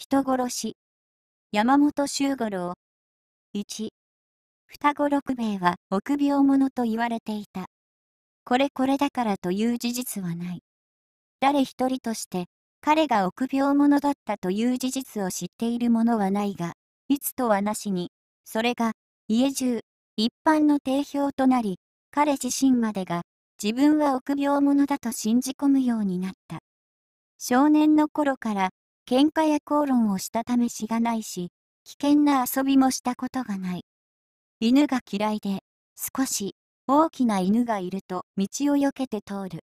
人殺し。山本周五郎。1。双子六兵衛は臆病者と言われていた。これこれだからという事実はない。誰一人として彼が臆病者だったという事実を知っている者はないが、いつとはなしに、それが家中、一般の定評となり、彼自身までが自分は臆病者だと信じ込むようになった。少年の頃から喧嘩や口論をしたためしがないし、危険な遊びもしたことがない。犬が嫌いで、少し大きな犬がいると道を避けて通る。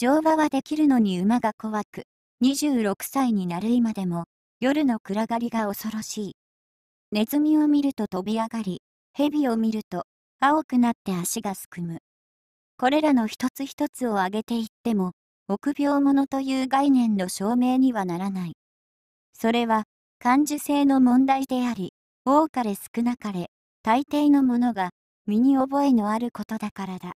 乗馬はできるのに馬が怖く、26歳になる今でも、夜の暗がりが恐ろしい。ネズミを見ると飛び上がり、蛇を見ると青くなって足がすくむ。これらの一つ一つを上げていっても、臆病者という概念の証明にはならない。それは、感受性の問題であり、多かれ少なかれ、大抵のものが、身に覚えのあることだからだ。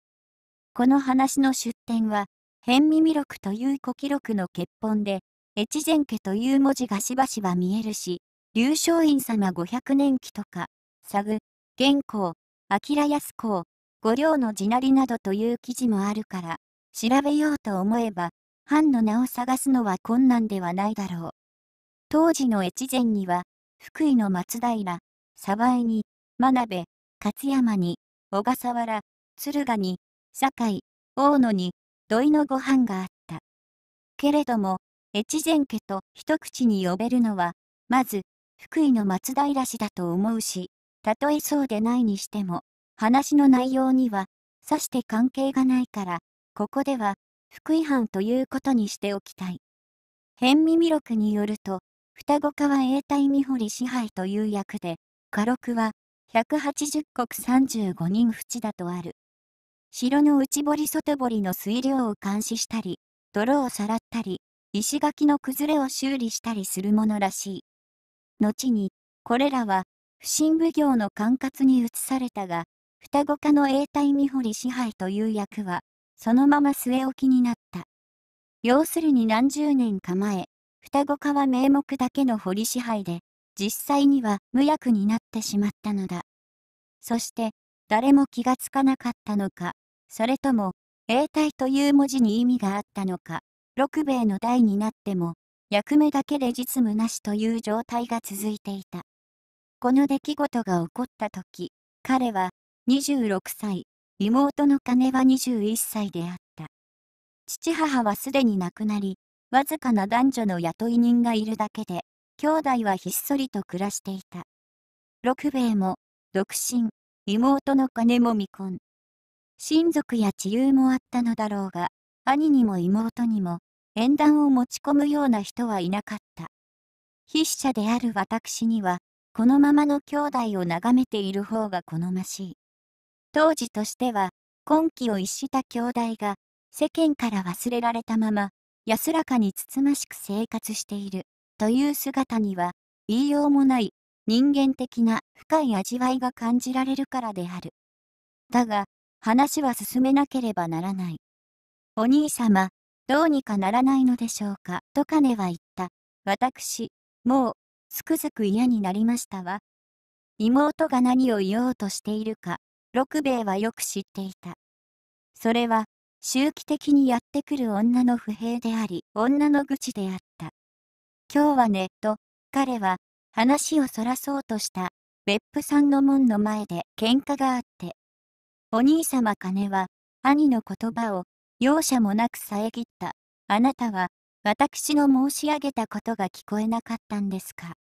この話の出典は、変耳録という古記録の欠本で、越前家という文字がしばしば見えるし、龍昌院様500年期とか、佐グ、玄光、明安光、五両の地鳴りなどという記事もあるから、調べようと思えば、藩の名を探すのは困難ではないだろう。当時の越前には、福井の松平、鯖江に、真鍋、勝山に、小笠原、敦賀に、堺、大野に、土井のご飯があった。けれども、越前家と一口に呼べるのは、まず、福井の松平氏だと思うし、たとえそうでないにしても、話の内容には、さして関係がないから、ここでは、福井藩ということにしておきたい。変弥録によると、双子川永代美堀支配という役で、家禄は、180国35人淵だとある。城の内堀外堀の水量を監視したり、泥をさらったり、石垣の崩れを修理したりするものらしい。後に、これらは、不審奉行の管轄に移されたが、双子家の永代美堀支配という役は、そのまま据え置きになった。要するに何十年か前、双子化は名目だけの堀支配で、実際には無役になってしまったのだ。そして、誰も気がつかなかったのか、それとも、永代という文字に意味があったのか、六兵衛の代になっても、役目だけで実務なしという状態が続いていた。この出来事が起こった時、彼は26歳、妹の金は21歳であった。父母はすでに亡くなり、わずかな男女の雇い人がいるだけで、兄弟はひっそりと暮らしていた。六兵衛も、独身、妹の金も未婚。親族や知友もあったのだろうが、兄にも妹にも、縁談を持ち込むような人はいなかった。筆者である私には、このままの兄弟を眺めている方が好ましい。当時としては、今季を逸した兄弟が、世間から忘れられたまま、安らかにつつましく生活している、という姿には、言いようもない人間的な深い味わいが感じられるからである。だが、話は進めなければならない。お兄様、どうにかならないのでしょうか、と金は言った。私、もう、つくづく嫌になりましたわ。妹が何を言おうとしているか六兵衛はよく知っていた。それは、周期的にやってくる女の不平であり、女の愚痴であった。今日はね、と、彼は、話をそらそうとした、別府さんの門の前で喧嘩があって。お兄様金は、兄の言葉を、容赦もなく遮った。あなたは、私の申し上げたことが聞こえなかったんですか。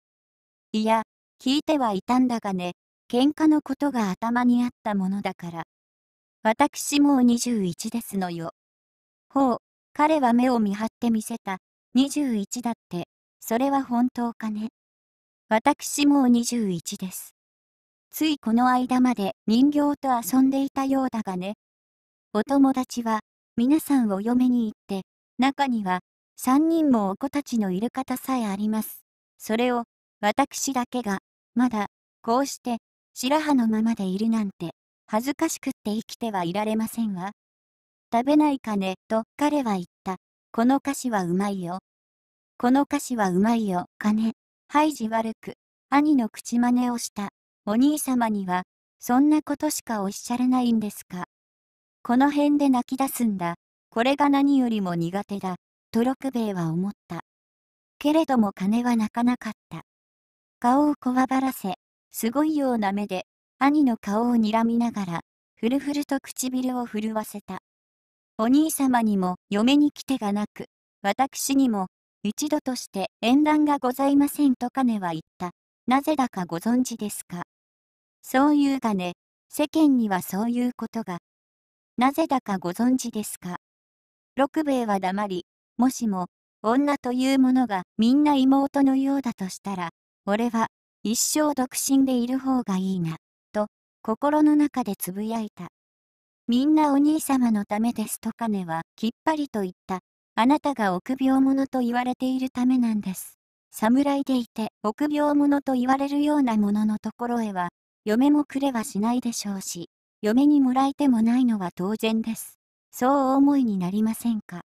いや、聞いてはいたんだがね、喧嘩のことが頭にあったものだから。私もう21ですのよ。ほう、彼は目を見張ってみせた。21だって、それは本当かね。私もう21です。ついこの間まで人形と遊んでいたようだがね。お友達は、皆さんお嫁に行って、中には、3人もお子たちのいる方さえあります。それを、私だけが、まだ、こうして、白羽のままでいるなんて、恥ずかしくって生きてはいられませんわ。食べないかね、と彼は言った。この歌詞はうまいよ。この歌詞はうまいよ、金、ね。はい悪く、兄の口真似をした。お兄様には、そんなことしかおっしゃらないんですか。この辺で泣き出すんだ。これが何よりも苦手だ。と六兵衛は思った。けれども金は泣かなかった。顔をこわばらせ、すごいような目で、兄の顔を睨みながら、ふるふると唇を震わせた。お兄様にも嫁に来てがなく、私にも、一度として縁談がございませんと金は言った。なぜだかご存知ですか。そういうがね、世間にはそういうことが。なぜだかご存知ですか。六兵衛は黙り、もしも、女というものがみんな妹のようだとしたら、俺は一生独身でいる方がいいな、と、心の中でつぶやいた。みんなお兄様のためですと金は、きっぱりと言った。あなたが臆病者と言われているためなんです。侍でいて、臆病者と言われるようなもののところへは、嫁もくれはしないでしょうし、嫁にもらえてもないのは当然です。そう思いになりませんか。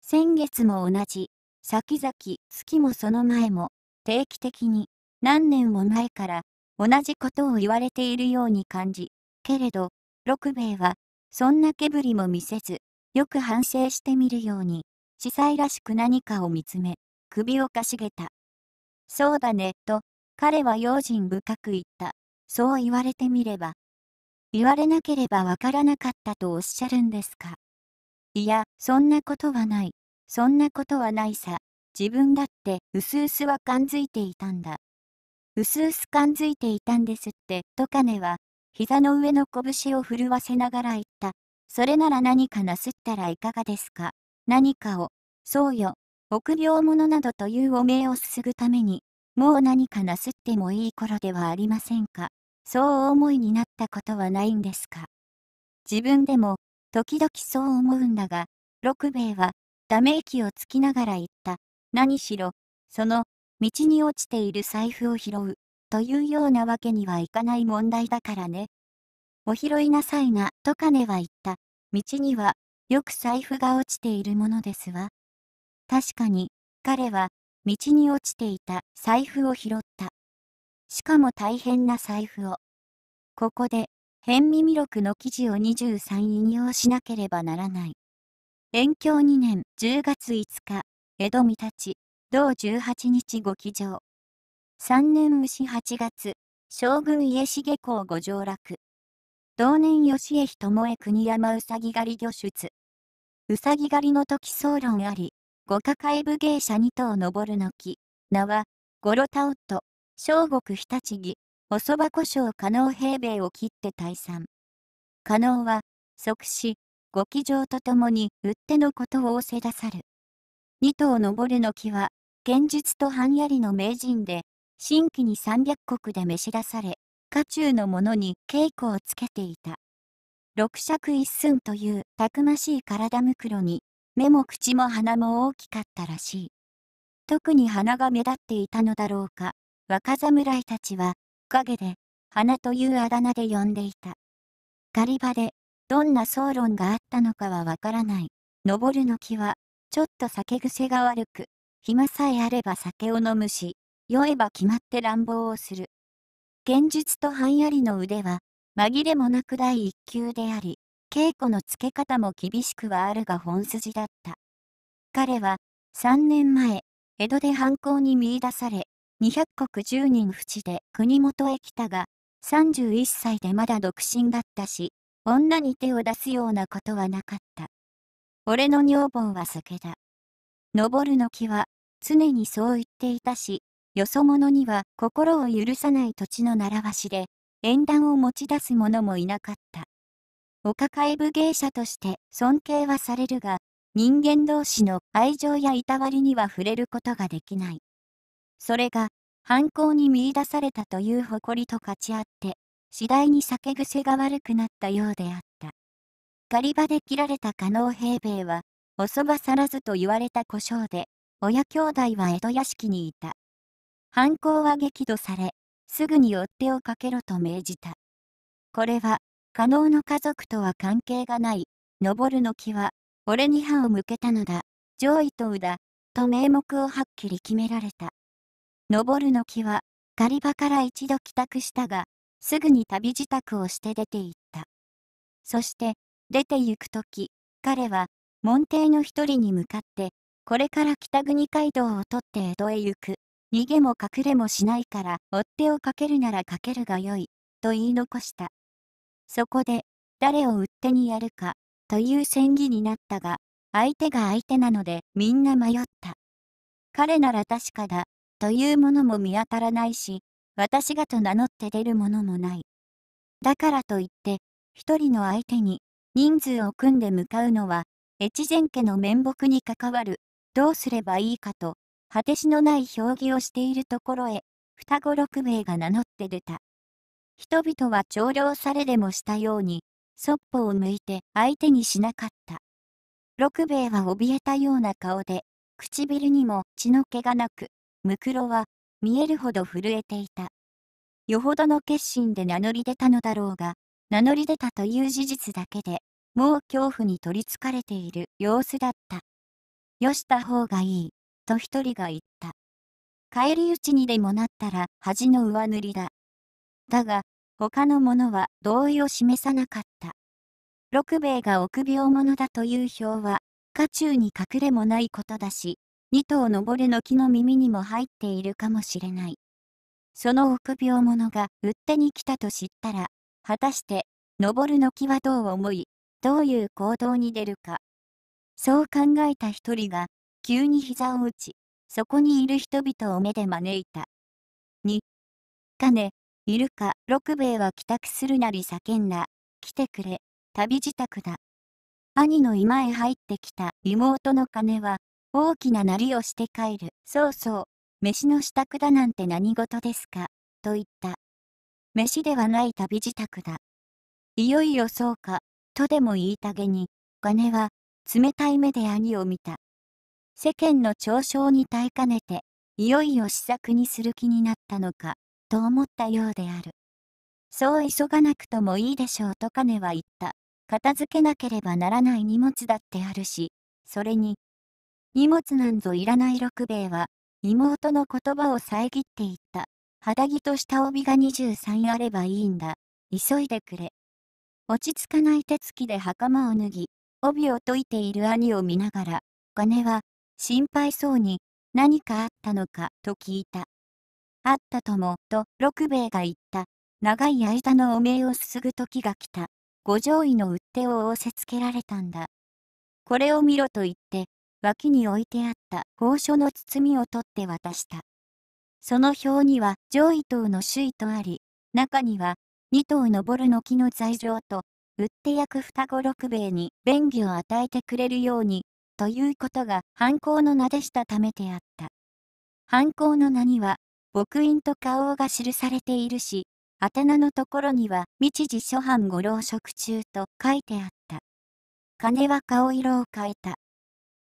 先月も同じ、先々、月もその前も、定期的に何年も前から同じことを言われているように感じ、けれど、六兵衛は、そんな気ぶりも見せず、よく反省してみるように、司祭らしく何かを見つめ、首をかしげた。そうだね、と、彼は用心深く言った。そう言われてみれば。言われなければわからなかったとおっしゃるんですか。いや、そんなことはない。そんなことはないさ。自分だって、うすうすは感づいていたんだ。うすうす感づいていたんですって、とカネは、膝の上の拳を震わせながら言った。それなら何かなすったらいかがですか。何かを、そうよ、臆病者などという汚名をすすぐために、もう何かなすってもいい頃ではありませんか。そう思いになったことはないんですか。自分でも、時々そう思うんだが、六兵衛は、ため息をつきながら言った。何しろ、その、道に落ちている財布を拾う、というようなわけにはいかない問題だからね。お拾いなさいな、と金は言った。道には、よく財布が落ちているものですわ。確かに、彼は、道に落ちていた財布を拾った。しかも大変な財布を。ここで、変耳録の記事を23引用しなければならない。延教2年10月5日、江戸見立ち。同18日ご騎乗。三年牛8月、将軍家重公ご上洛。同年吉江智恵国山うさぎ狩り御出。うさぎ狩りの時総論あり、五抱え武芸者二頭登るの木、名は、ゴロタオット、小国日立義、おそば胡椒加納平米を切って退散。加納は、即死、ご騎乗とともに、うってのことを仰せ出さる。二頭登るの木は、剣術と半槍の名人で、新規に300国で召し出され、家中の者に稽古をつけていた。六尺一寸というたくましい体袋に、目も口も鼻も大きかったらしい。特に鼻が目立っていたのだろうか、若侍たちは、陰で、花というあだ名で呼んでいた。狩り場で、どんな騒論があったのかはわからない。登るの木は、ちょっと酒癖が悪く、暇さえあれば酒を飲むし、酔えば決まって乱暴をする。現実とんやりの腕は、紛れもなく第一級であり、稽古のつけ方も厳しくはあるが本筋だった。彼は、3年前、江戸で犯行に見出され、200国10人淵で国元へ来たが、31歳でまだ独身だったし、女に手を出すようなことはなかった。俺の女房は酒だ。登るの木は、常にそう言っていたし、よそ者には心を許さない土地の習わしで、縁談を持ち出す者もいなかった。お抱え武芸者として尊敬はされるが、人間同士の愛情やいたわりには触れることができない。それが、犯行に見出されたという誇りと勝ち合って、次第に酒癖が悪くなったようであった。狩り場で切られた加納平米は、おそばさらずと言われた故障で、親兄弟は江戸屋敷にいた。犯行は激怒され、すぐに追っ手をかけろと命じた。これは、加納の家族とは関係がない、登るの木は、俺に歯を向けたのだ、上位と右だ、と名目をはっきり決められた。登るの木は、狩場から一度帰宅したが、すぐに旅支度をして出て行った。そして、出て行くとき、彼は、門弟の一人に向かって、これから北国街道を取って江戸へ行く。逃げも隠れもしないから、追っ手をかけるならかけるがよい、と言い残した。そこで、誰を売ってにやるか、という戦議になったが、相手が相手なので、みんな迷った。彼なら確かだ、というものも見当たらないし、私がと名乗って出るものもない。だからといって、一人の相手に、人数を組んで向かうのは、越前家の面目に関わる、どうすればいいかと、果てしのない評議をしているところへ、双子六名が名乗って出た。人々は長老されでもしたように、そっぽを向いて相手にしなかった。六兵衛は怯えたような顔で、唇にも血の気がなく、むくろは見えるほど震えていた。よほどの決心で名乗り出たのだろうが、名乗り出たという事実だけで、もう恐怖に取りつかれている様子だった。よした方がいい、と一人が言った。帰り討ちにでもなったら恥の上塗りだ。だが、他の者は同意を示さなかった。六兵衛が臆病者だという表は、家中に隠れもないことだし、二頭登るの木の耳にも入っているかもしれない。その臆病者が売ってに来たと知ったら、果たして、登るの木はどう思い、どういう行動に出るか。そう考えた一人が、急に膝を打ち、そこにいる人々を目で招いた。2、金、いるか、六兵衛は帰宅するなり叫んだ。来てくれ、旅自宅だ。兄の居間へ入ってきた妹の金は、大きななりをして帰る。そうそう、飯の支度だなんて何事ですか、と言った。飯ではない旅自宅だ。いよいよそうか、とでも言いたげに、金は、冷たい目で兄を見た。世間の嘲笑に耐えかねて、いよいよ試作にする気になったのか、と思ったようである。そう急がなくともいいでしょうと金は言った。片付けなければならない荷物だってあるし、それに、荷物なんぞいらない六兵衛は、妹の言葉を遮って言った。肌着と下帯が23あればいいんだ。急いでくれ。落ち着かない手つきで袴を脱ぎ、帯を解いている兄を見ながら、金は心配そうに何かあったのかと聞いた。あったとも、と六兵衛が言った。長い間の汚名をすすぐ時が来た。五条位のってを仰せつけられたんだ。これを見ろと言って、脇に置いてあった宝書の包みを取って渡した。その表には上位等の首位とあり、中には2頭のボルの木の罪状と、売って役双子六兵衛に便宜を与えてくれるように、ということが犯行の名でしたためてあった。犯行の名には、牧印と花王が記されているし、宛名のところには、日時初犯ご老職中と書いてあった。金は顔色を変えた。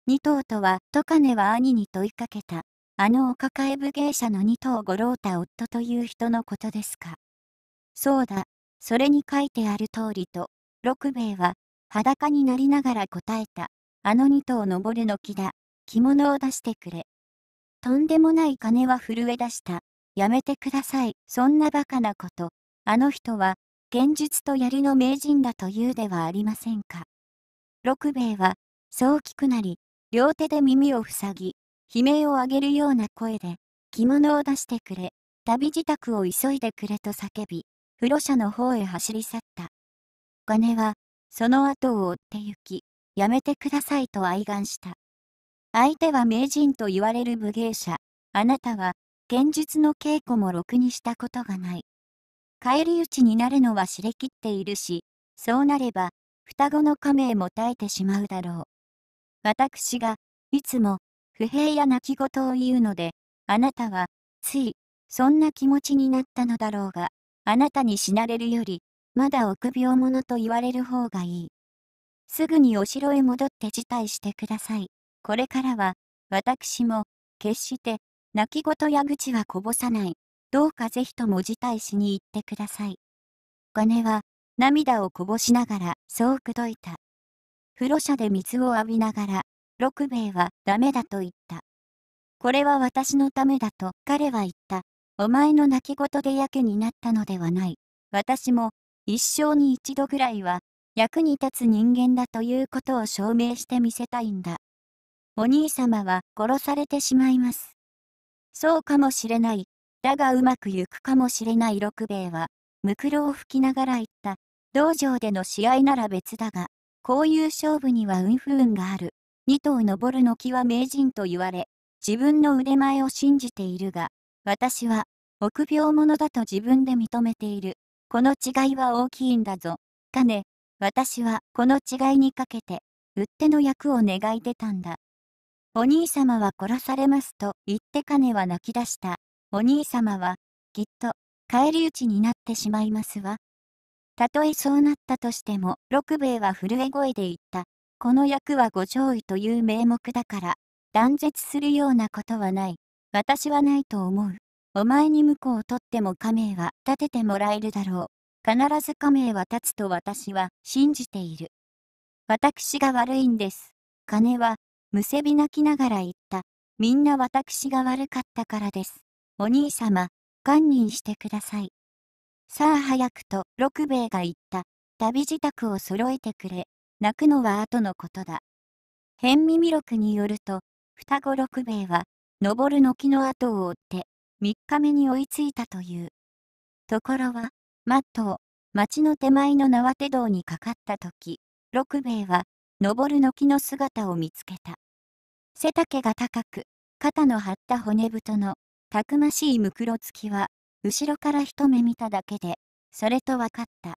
二頭とは、と金は兄に問いかけた。あのお抱え武芸者の二頭五郎太夫という人のことですか。そうだ、それに書いてある通りと、六兵衛は、裸になりながら答えた。あの二頭登るの木だ。着物を出してくれ。とんでもない金は震え出した。やめてください。そんなバカなこと。あの人は、剣術と槍の名人だというではありませんか。六兵衛は、そう聞くなり、両手で耳を塞ぎ、悲鳴を上げるような声で、着物を出してくれ、旅支度を急いでくれと叫び、風呂車の方へ走り去った。お金は、その後を追って行き、やめてくださいと哀願した。相手は名人と言われる武芸者、あなたは、剣術の稽古もろくにしたことがない。返り討ちになるのは知れきっているし、そうなれば、双子の亀名も耐えてしまうだろう。私が、いつも、不平や泣き言を言うので、あなたは、つい、そんな気持ちになったのだろうが、あなたに死なれるより、まだ臆病者と言われる方がいい。すぐにお城へ戻って辞退してください。これからは、私も、決して、泣き言や愚痴はこぼさない。どうかぜひとも辞退しに行ってください。お金は、涙をこぼしながら、そう口説いた。風呂車で水を浴びながら、六兵衛はダメだと言った。これは私のためだと彼は言った。お前の泣き言でやけになったのではない。私も、一生に一度ぐらいは、役に立つ人間だということを証明してみせたいんだ。お兄様は殺されてしまいます。そうかもしれない。だがうまくゆくかもしれない六兵衛は、むくろを吹きながら言った。道場での試合なら別だが、こういう勝負には運不運がある。二頭登るの木は名人と言われ、自分の腕前を信じているが、私は臆病者だと自分で認めている。この違いは大きいんだぞ。金、私はこの違いにかけて、売っての役を願い出たんだ。お兄様は殺されますと言ってカネは泣き出した。お兄様は、きっと、返り討ちになってしまいますわ。たとえそうなったとしても、六兵衛は震え声で言った。この役はご上位という名目だから、断絶するようなことはない。私はないと思う。お前に婿を取っても亀名は立ててもらえるだろう。必ず亀名は立つと私は信じている。私が悪いんです。金は、むせび泣きながら言った。みんな私が悪かったからです。お兄様、堪忍してください。さあ早くと六兵衛が言った。旅自宅を揃えてくれ。泣くのは後のことだ。変耳録によると、双子六兵衛は、登る軒の後を追って、3日目に追いついたという。ところは、マットを町の手前の縄手道にかかった時、六兵衛は、登るの木の姿を見つけた。背丈が高く、肩の張った骨太の、たくましいムクロつきは、後ろから一目見ただけで、それと分かった。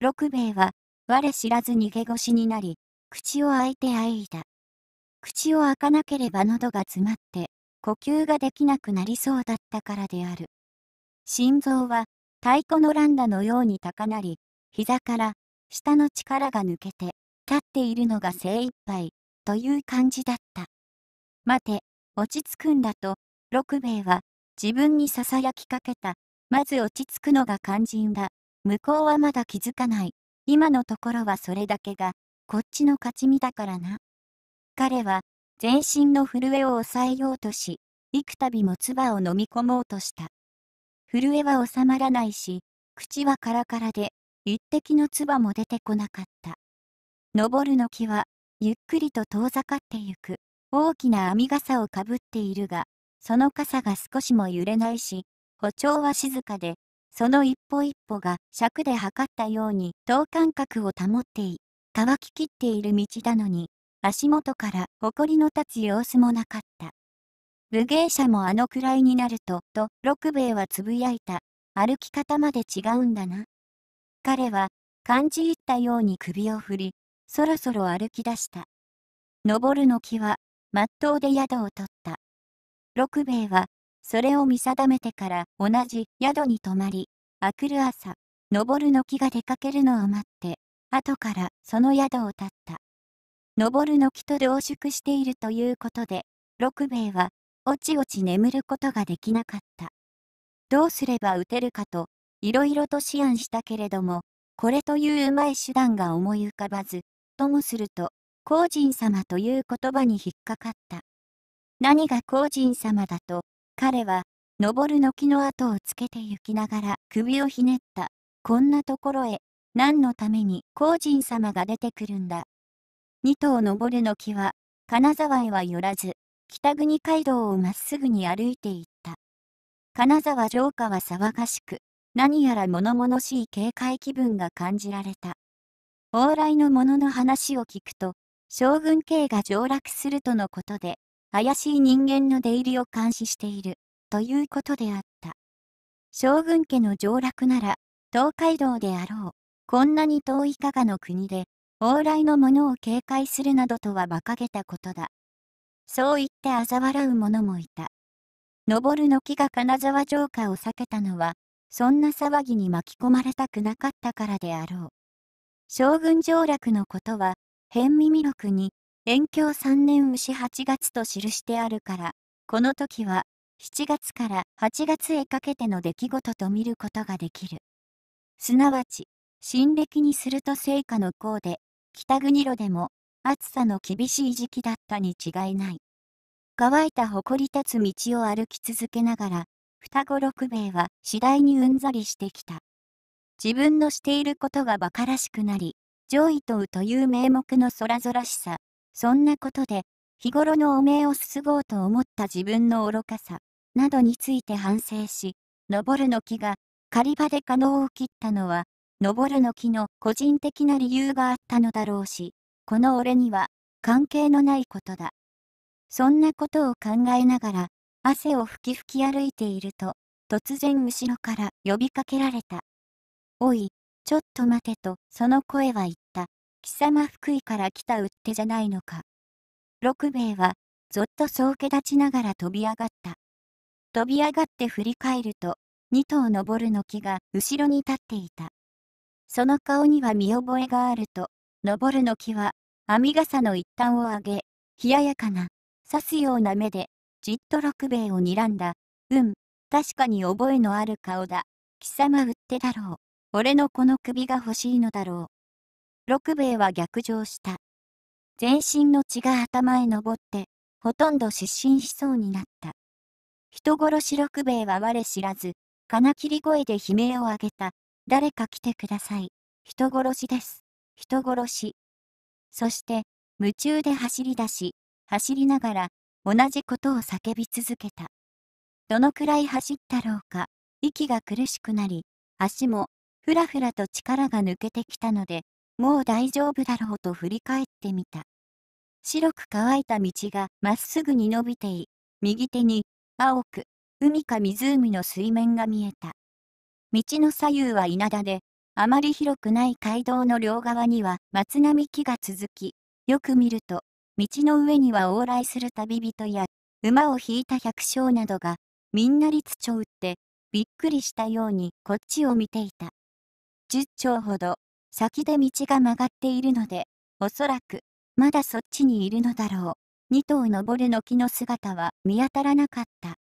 六兵衛は、我知らず逃げ腰になり、口を開いてあいだ。口を開かなければ喉が詰まって、呼吸ができなくなりそうだったからである。心臓は太鼓の乱打のように高鳴り、膝から下の力が抜けて、立っているのが精一杯という感じだった。待て、落ち着くんだと、六兵衛は自分に囁きかけた。まず落ち着くのが肝心だ。向こうはまだ気づかない。今のところはそれだけが、こっちの勝ち身だからな。彼は全身の震えを抑えようとし、幾度も唾を飲み込もうとした。震えは収まらないし、口はカラカラで、一滴の唾も出てこなかった。登るの木は、ゆっくりと遠ざかってゆく。大きな網傘をかぶっているが、その傘が少しも揺れないし、歩調は静かで、その一歩一歩が尺で測ったように等間隔を保ってい、乾ききっている道なのに、足元から埃の立つ様子もなかった。武芸者もあのくらいになると、と、六兵衛はつぶやいた。歩き方まで違うんだな。彼は、感じ入ったように首を振り、そろそろ歩き出した。登るの木は、まっとうで宿を取った。六兵衛は、それを見定めてから同じ宿に泊まり、あくる朝、登るの木が出かけるのを待って、後からその宿を立った。登る木と濃縮しているということで、六兵衛は、おちおち眠ることができなかった。どうすれば打てるかと、いろいろと思案したけれども、これといううまい手段が思い浮かばず、ともすると、公人様という言葉に引っかかった。何が公人様だと、彼は、登る木の跡をつけて行きながら首をひねった。こんなところへ、何のために公人様が出てくるんだ。2頭登るの木は、金沢へは寄らず、北国街道をまっすぐに歩いていった。金沢城下は騒がしく、何やら物々しい警戒気分が感じられた。往来の者の話を聞くと、将軍家が上洛するとのことで、怪しい人間の出入りを監視している、ということであった。将軍家の上洛なら、東海道であろう。こんなに遠い加賀の国で、往来の者を警戒するなどとは馬鹿げたことだ。そう言って嘲笑う者もいた。登るの木が金沢城下を避けたのは、そんな騒ぎに巻き込まれたくなかったからであろう。将軍上落のことは、変耳録に、遠京三年牛8月と記してあるから、この時は、7月から8月へかけての出来事と見ることができる。すなわち、新暦にすると成果の功で、北国路でも暑さの厳しい時期だったに違いない。乾いた誇り立つ道を歩き続けながら、双子六兵衛は次第にうんざりしてきた。自分のしていることが馬鹿らしくなり、上位とうという名目の空らしさ、そんなことで、日頃の汚名をすすごうと思った自分の愚かさ、などについて反省し、登るの木が狩り場で可能を切ったのは、登るの木の個人的な理由があったのだろうし、この俺には関係のないことだ。そんなことを考えながら、汗をふきふき歩いていると、突然後ろから呼びかけられた。おい、ちょっと待てと、その声は言った。貴様福井から来たうってじゃないのか。六兵衛は、ぞっとそうけ立ちながら飛び上がった。飛び上がって振り返ると、二頭登るの木が後ろに立っていた。その顔には見覚えがあると、登るの木は、編み傘の一端を上げ、冷ややかな、刺すような目で、じっと六兵衛を睨んだ。うん、確かに覚えのある顔だ。貴様売ってだろう。俺のこの首が欲しいのだろう。六兵衛は逆上した。全身の血が頭へ登って、ほとんど失神しそうになった。人殺し六兵衛は我知らず、金切り声で悲鳴を上げた。誰か来てください。人殺しです。人殺し。そして、夢中で走り出し、走りながら、同じことを叫び続けた。どのくらい走ったろうか、息が苦しくなり、足も、ふらふらと力が抜けてきたので、もう大丈夫だろうと振り返ってみた。白く乾いた道がまっすぐに伸びてい、右手に、青く、海か湖の水面が見えた。道の左右は稲田で、あまり広くない街道の両側には松並木が続き、よく見ると、道の上には往来する旅人や、馬を引いた百姓などが、みんな立打って、びっくりしたようにこっちを見ていた。十丁ほど、先で道が曲がっているので、おそらく、まだそっちにいるのだろう。二頭登るの木の姿は見当たらなかった。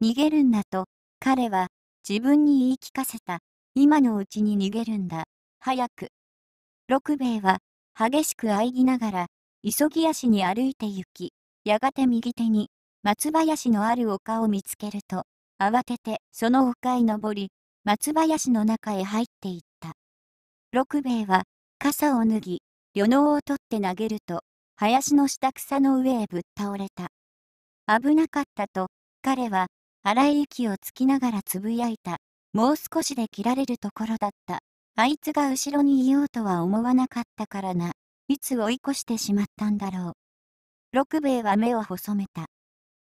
逃げるんだと、彼は自分に言い聞かせた。今のうちに逃げるんだ。早く。六兵衛は、激しく喘ぎながら、急ぎ足に歩いて行き、やがて右手に、松林のある丘を見つけると、慌ててその丘へ登り、松林の中へ入っていった。六兵衛は、傘を脱ぎ、与能を取って投げると、林の下草の上へぶっ倒れた。危なかったと、彼は荒い息をつきながらつぶやいた。もう少しで切られるところだった。あいつが後ろにいようとは思わなかったからな。いつ追い越してしまったんだろう。六兵衛は目を細めた。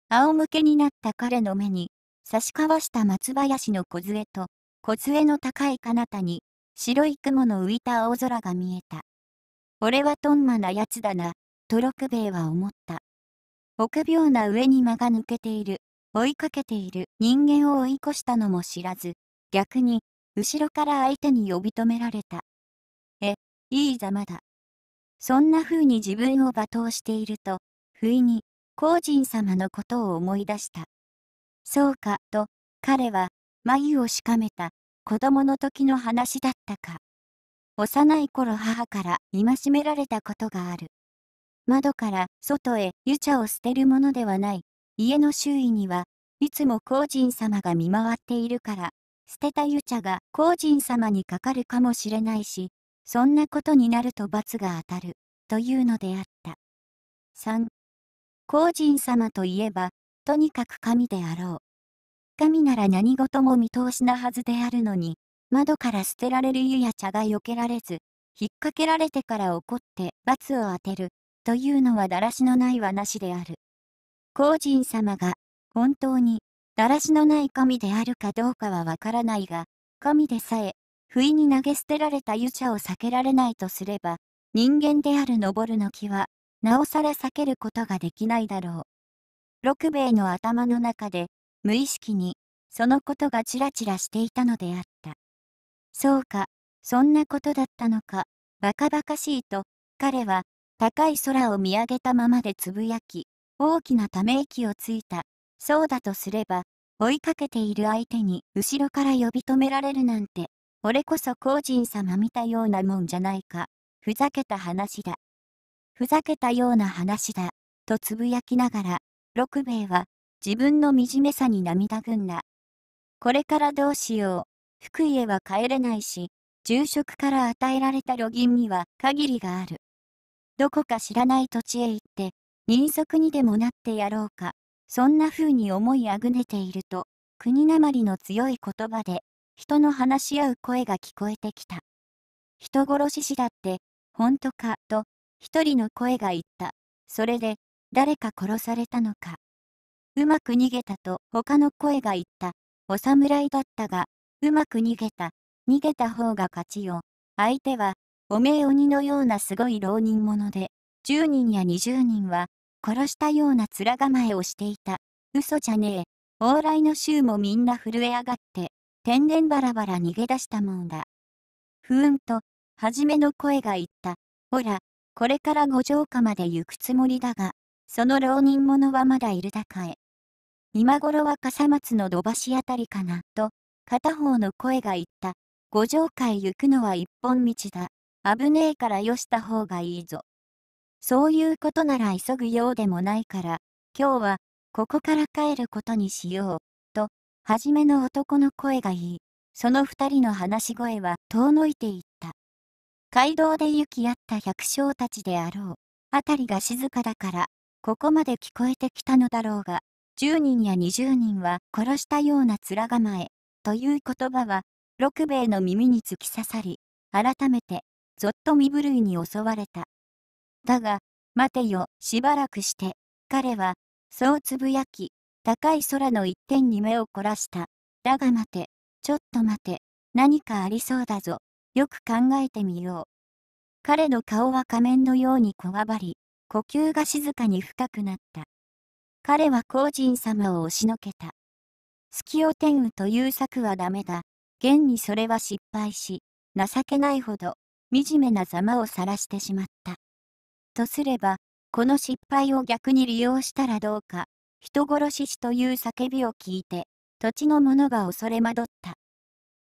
仰向けになった彼の目に、差し交わした松林の小杖と、小杖の高い彼方に、白い雲の浮いた青空が見えた。俺はとんまなやつだな、と六兵衛は思った。臆病な上に間が抜けている。追いかけている人間を追い越したのも知らず、逆に、後ろから相手に呼び止められた。え、いいざまだ。そんな風に自分を罵倒していると、不意に、皇人様のことを思い出した。そうか、と、彼は、眉をしかめた、子供の時の話だったか。幼い頃母から戒められたことがある。窓から外へ湯茶を捨てるものではない、家の周囲には、いつも皇人様が見回っているから、捨てた湯茶が皇人様にかかるかもしれないし、そんなことになると罰が当たる、というのであった。3. 皇人様といえば、とにかく神であろう。神なら何事も見通しなはずであるのに、窓から捨てられる湯や茶が避けられず、引っ掛けられてから怒って罰を当てる、というのはだらしのない話である。光神様が、本当に、だらしのない神であるかどうかはわからないが、神でさえ、不意に投げ捨てられた湯茶を避けられないとすれば、人間である登るの木は、なおさら避けることができないだろう。六兵衛の頭の中で、無意識に、そのことがちらちらしていたのであった。そうか、そんなことだったのか、バカバカしいと、彼は、高い空を見上げたままでつぶやき、大きなため息をついた。そうだとすれば、追いかけている相手に後ろから呼び止められるなんて、俺こそ工人様見たようなもんじゃないか。ふざけた話だ。ふざけたような話だ。とつぶやきながら、六兵衛は自分の惨めさに涙ぐんだ。これからどうしよう。福井へは帰れないし、住職から与えられた旅銀には限りがある。どこか知らない土地へ行って、人足にでもなってやろうか。そんな風に思いあぐねていると、国なまりの強い言葉で、人の話し合う声が聞こえてきた。人殺し師だって、本当か、と、一人の声が言った。それで、誰か殺されたのか。うまく逃げたと、他の声が言った。お侍だったが、うまく逃げた。逃げた方が勝ちよ。相手は、おめえ鬼のようなすごい浪人者で、10人や20人は、殺したような面構えをしていた。嘘じゃねえ。往来の衆もみんな震え上がって、天然バラバラ逃げ出したもんだ。ふーんと、はじめの声が言った。ほら、これから五城下まで行くつもりだが、その浪人者はまだいるだかえ。今頃は笠松の土橋あたりかな、と、片方の声が言った。五条会行くのは一本道だ。危ねえからよした方がいいぞ。そういうことなら急ぐようでもないから、今日は、ここから帰ることにしよう、と、はじめの男の声がいい、その二人の話し声は遠のいていった。街道で行き合った百姓たちであろう。あたりが静かだから、ここまで聞こえてきたのだろうが、十人や二十人は殺したような面構え、という言葉は、六兵衛の耳に突き刺さり、改めて、ぞっと身震いに襲われた。だが、待てよ、しばらくして、彼は、そうつぶやき、高い空の一点に目を凝らした。だが待て、ちょっと待て、何かありそうだぞ。よく考えてみよう。彼の顔は仮面のようにこわばり、呼吸が静かに深くなった。彼はコ人様を押しのけた。月を天雨という策はダメだ。現にそれは失敗し、情けないほど、惨めなざまを晒してしまった。とすれば、この失敗を逆に利用したらどうか、人殺し死という叫びを聞いて、土地の者が恐れ惑った。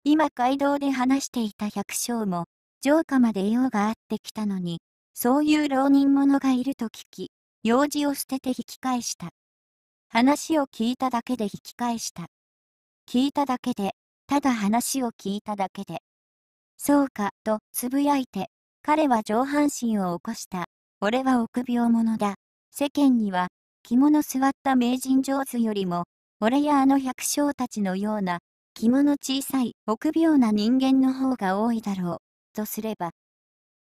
今街道で話していた百姓も、城下まで用があってきたのに、そういう浪人者がいると聞き、用事を捨てて引き返した。話を聞いただけで引き返した。聞いただけで、ただ話を聞いただけで。そうか、とつぶやいて、彼は上半身を起こした。俺は臆病者だ。世間には、着物座った名人上手よりも、俺やあの百姓たちのような、着物小さい、臆病な人間の方が多いだろう、とすれば。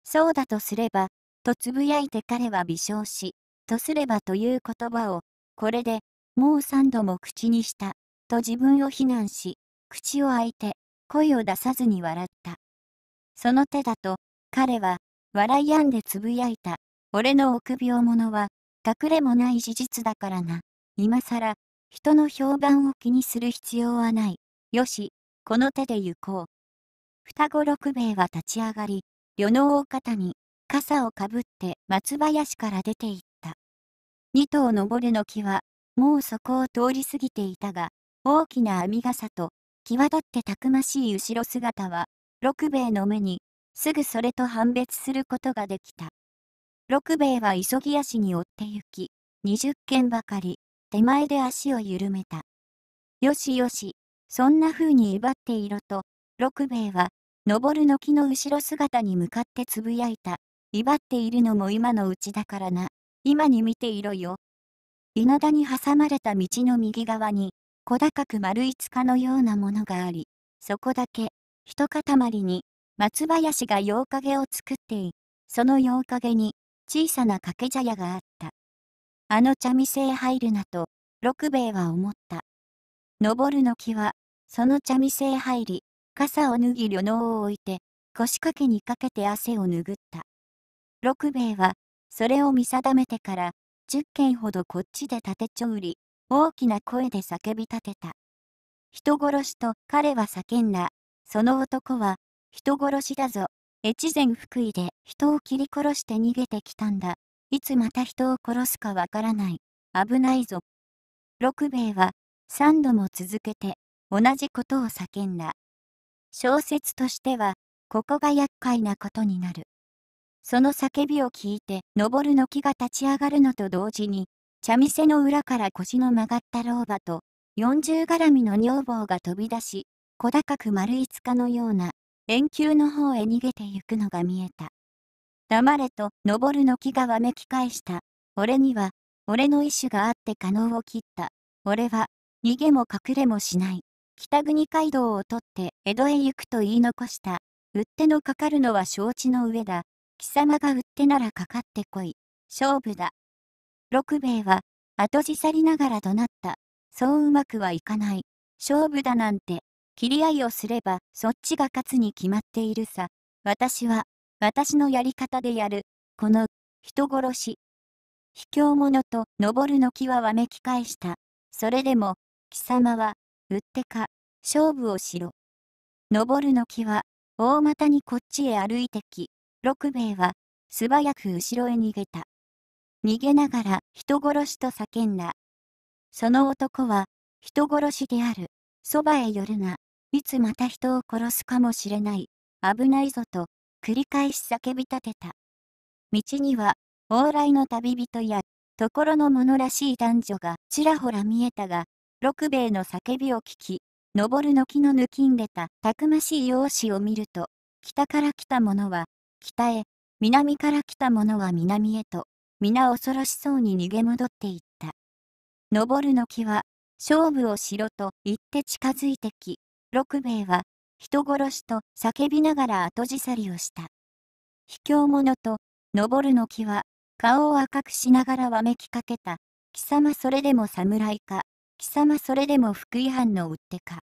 そうだとすれば、とつぶやいて彼は微笑し、とすればという言葉を、これで、もう三度も口にした、と自分を非難し、口を開いて、声を出さずに笑った。その手だと、彼は、笑いやんでつぶやいた。俺の臆病者は、隠れもない事実だからな。今さら、人の評判を気にする必要はない。よし、この手で行こう。双子六兵衛は立ち上がり、旅の大方に、傘をかぶって松林から出て行った。二頭登るの木は、もうそこを通り過ぎていたが、大きな網傘と、際立ってたくましい後ろ姿は、六兵衛の目に、すぐそれと判別することができた。六兵衛は急ぎ足に追って行き、二十軒ばかり、手前で足を緩めた。よしよし、そんな風に威張っていろと、六兵衛は、登るの木の後ろ姿に向かってつぶやいた。威張っているのも今のうちだからな。今に見ていろよ。稲田に挟まれた道の右側に、小高く丸い塚のようなものがあり、そこだけ、一塊に、松林が陽陰を作ってい、その陽陰に、小さな掛け茶屋があった。あの茶店へ入るなと、六兵衛は思った。登るの木は、その茶店へ入り、傘を脱ぎ旅能を置いて、腰掛けにかけて汗を拭った。六兵衛は、それを見定めてから、十軒ほどこっちで立てちょうり、大きな声で叫び立てた。人殺しと彼は叫んだ。その男は、人殺しだぞ、越前福井で人を切り殺して逃げてきたんだ。いつまた人を殺すかわからない。危ないぞ。六兵衛は3度も続けて同じことを叫んだ。小説としては、ここが厄介なことになる。その叫びを聞いて、登るの木が立ち上がるのと同時に、茶店の裏から腰の曲がった老婆と、四十絡みの女房が飛び出し、小高く丸五日のような連休の方へ逃げて行くのが見えた。黙れと、登るの木がわめき返した。俺には、俺の意志があって可能を切った。俺は、逃げも隠れもしない。北国街道を取って江戸へ行くと言い残した。売ってのかかるのは承知の上だ。貴様が売ってならかかってこい。勝負だ。六兵衛は、後じさりながら怒鳴った。そううまくはいかない。勝負だなんて。切り合いをすれば、そっちが勝つに決まっているさ。私は、私のやり方でやる。この、人殺し。卑怯者と、登るの木はわめき返した。それでも、貴様は、売ってか、勝負をしろ。登るの木は、大股にこっちへ歩いてき、六兵衛は、素早く後ろへ逃げた。逃げながら、人殺しと叫んだ。その男は、人殺しである。そばへ寄るな。いつまた人を殺すかもしれない、危ないぞと、繰り返し叫び立てた。道には、往来の旅人や、ところのものらしい男女がちらほら見えたが、六兵衛の叫びを聞き、登るの木の抜きんでたたくましい容姿を見ると、北から来た者は、北へ、南から来た者は南へと、皆恐ろしそうに逃げ戻っていった。登るの木は、勝負をしろと言って近づいてき、六兵衛は人殺しと叫びながら後じさりをした。卑怯者と、登るの木は、顔を赤くしながらわめきかけた。貴様それでも侍か。貴様それでも福井藩のってか。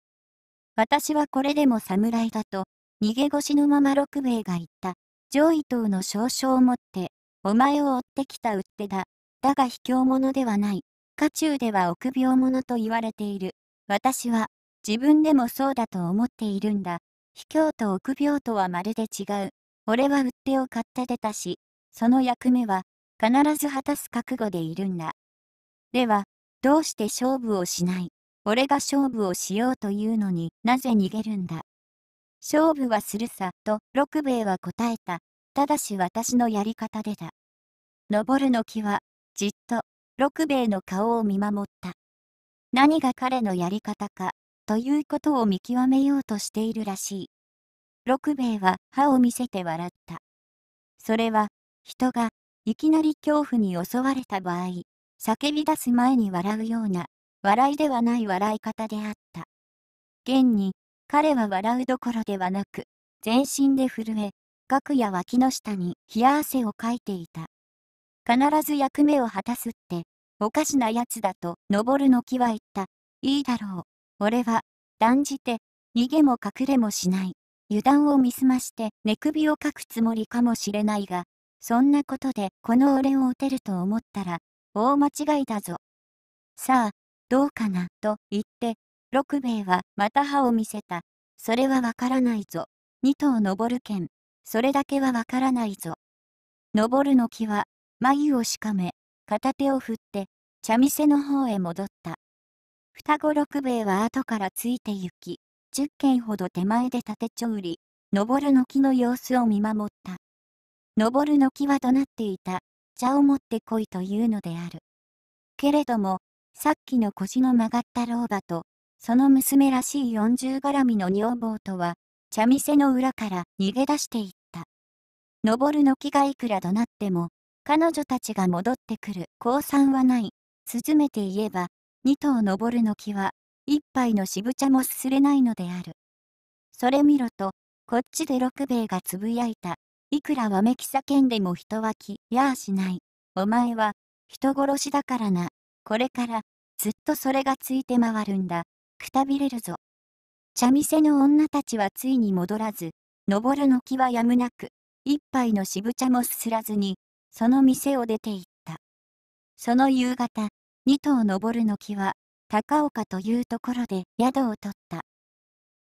私はこれでも侍だと、逃げ腰のまま六兵衛が言った。上位等の証書を持って、お前を追ってきたってだ。だが卑怯者ではない。家中では臆病者と言われている。私は、自分でもそうだと思っているんだ。卑怯と臆病とはまるで違う。俺は売ってを買って出たし、その役目は必ず果たす覚悟でいるんだ。では、どうして勝負をしない俺が勝負をしようというのになぜ逃げるんだ勝負はするさ、と六兵衛は答えた。ただし私のやり方でだ。登るの木は、じっと、六兵衛の顔を見守った。何が彼のやり方か、ということを見極めようとしているらしい。六兵衛は歯を見せて笑った。それは、人がいきなり恐怖に襲われた場合、叫び出す前に笑うような、笑いではない笑い方であった。現に、彼は笑うどころではなく、全身で震え、額や脇の下に冷や汗をかいていた。必ず役目を果たすって、おかしなやつだと、登るの木は言った。いいだろう。俺は、断じて、逃げも隠れもしない。油断を見すまして寝首をかくつもりかもしれないが、そんなことでこの俺を撃てると思ったら、大間違いだぞ。さあ、どうかな、と言って、六兵衛はまた歯を見せた。それはわからないぞ。二頭登るけん、それだけはわからないぞ。登るの木は、眉をしかめ、片手を振って、茶店の方へ戻った。双子六兵衛は後からついて行き、10軒ほど手前で立てちょうり、登るの木の様子を見守った。登るの木は怒鳴っていた、茶を持ってこいというのである。けれども、さっきの腰の曲がった老婆と、その娘らしい40絡みの女房とは、茶店の裏から逃げ出していった。登るの木がいくら怒鳴っても、彼女たちが戻ってくる降参はない。涼めて言えば、二頭登るの木は、一杯の渋茶もすすれないのである。それ見ろと、こっちで六兵衛がつぶやいた。いくらわめき叫んでも人はきやあしない。お前は、人殺しだからな。これから、ずっとそれがついて回るんだ。くたびれるぞ。茶店の女たちはついに戻らず、登るの木はやむなく、一杯の渋茶もすすらずに、その店を出て行った。その夕方、二頭登るの木は、高岡というところで宿を取った。